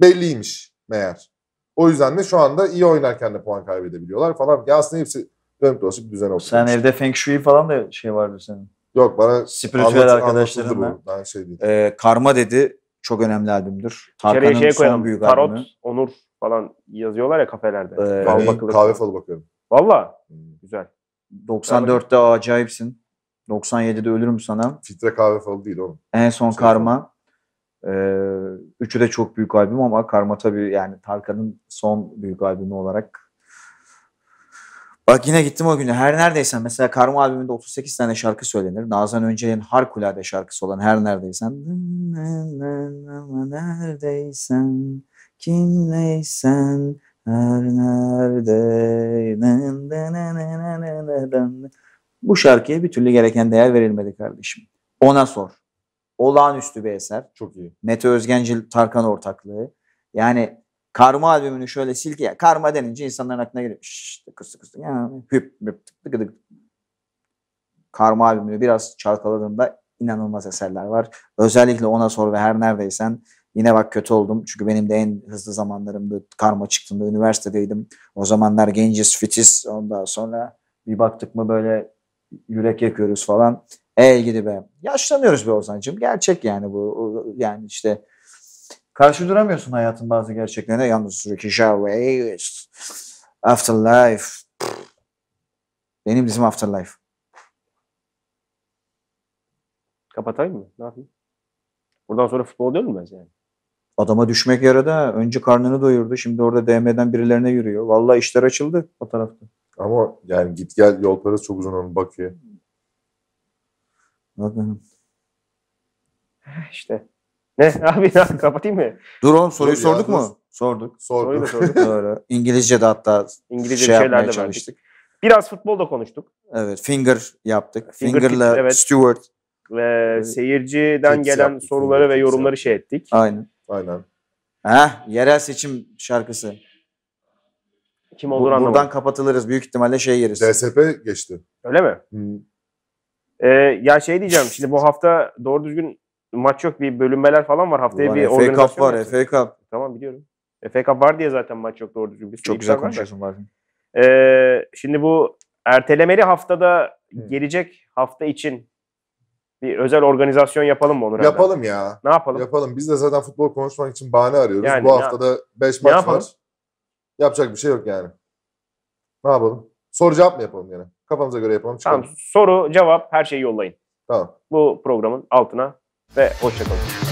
belliymiş meğer. O yüzden de şu anda iyi oynarken de puan kaybedebiliyorlar falan. Ya aslında hepsi dönüp dolaşıp bir düzene oturmuş. Sen evde Feng Shui falan da şey vardı senin. Yok bana spiritüel arkadaşlarımla. Ben şey Ee, Karma dedi çok önemli albümdür. Tarkan'ın şey son büyük Tarot, albümü. Onur falan yazıyorlar ya kafelerde. Ee, Bal bakılır. Kahve falı bakıyorum. Valla hmm. güzel. 94'te acayipsin. 97'de ölürüm sana. Filtre kahve falı değil oğlum. En son Sen şey karma. Ee, üçü de çok büyük albüm ama Karma tabii yani Tarkan'ın son büyük albümü olarak Bak yine gittim o günü. Her neredeyse mesela Karma albümünde 38 tane şarkı söylenir. Nazan Öncel'in harikulade şarkısı olan Her neredeysen neredeysen kimleysen her nerede bu şarkıya bir türlü gereken değer verilmedi kardeşim. Ona sor. Olağanüstü bir eser. Çok iyi. Mete Özgencil Tarkan ortaklığı. Yani Karma albümünü şöyle silki ya. Karma denince insanların aklına geliyor. Şşş kıstı kıstı. Ya, hüp hüp tık tık tık. Karma albümünü biraz çalkaladığımda inanılmaz eserler var. Özellikle Ona Sor ve Her Neredeysen yine bak kötü oldum. Çünkü benim de en hızlı zamanlarımda karma çıktığında üniversitedeydim. O zamanlar genciz, fitiz. Ondan sonra bir baktık mı böyle yürek yakıyoruz falan. Ey gidi be. Yaşlanıyoruz be Ozan'cığım. Gerçek yani bu. Yani işte karşı duramıyorsun hayatın bazı gerçeklerine. Yalnız Ricky Gervais, Afterlife. Benim dizim Afterlife. Kapatayım mı? Ne yapayım? Buradan sonra futbol dönmez yani. Adama düşmek yarada. Önce karnını doyurdu. Şimdi orada DM'den birilerine yürüyor. Vallahi işler açıldı o tarafta. Ama yani git gel yol parası çok uzun onun bakıyor. Bakın. Ah, işte. Ne abi ya kapatayım mı? Dur oğlum soruyu Dur sorduk dur. mu? Sorduk. Soruyu da Sorduk. sorduk. Doğru. İngilizce'de hatta İngilizce şey yapmaya de verdik. çalıştık. Biraz futbol da konuştuk. Evet finger yaptık. Finger'la tips, evet. Stewart. Ve seyirciden Tips gelen yaptık, soruları tips ve yorumları şey ettik. Aynen. Aynen. Heh, yerel seçim şarkısı. Kim Bu- olur Buradan kapatılırız. Büyük ihtimalle şey yeriz. DSP geçti. Öyle mi? Hı. Ee, ya şey diyeceğim şimdi bu hafta doğru düzgün maç yok bir bölünmeler falan var haftaya Ulan bir FA organizasyon. Cup var yapacağız. FA Cup. Tamam biliyorum. FA Cup var diye zaten maç yok doğru düzgün. Bir Çok güzel konuşuyorsun Barfin. Ee, şimdi bu ertelemeli haftada gelecek hafta için bir özel organizasyon yapalım mı olur? Yapalım ya. Ne yapalım? Yapalım. Biz de zaten futbol konuşmak için bahane arıyoruz. Yani Bu haftada 5 maç yapalım? var. Yapacak bir şey yok yani. Ne yapalım? Soru cevap mı yapalım yani? Kafanıza göre yapalım. Çıkalım. Tamam. Soru, cevap her şeyi yollayın. Tamam. Bu programın altına ve hoşçakalın.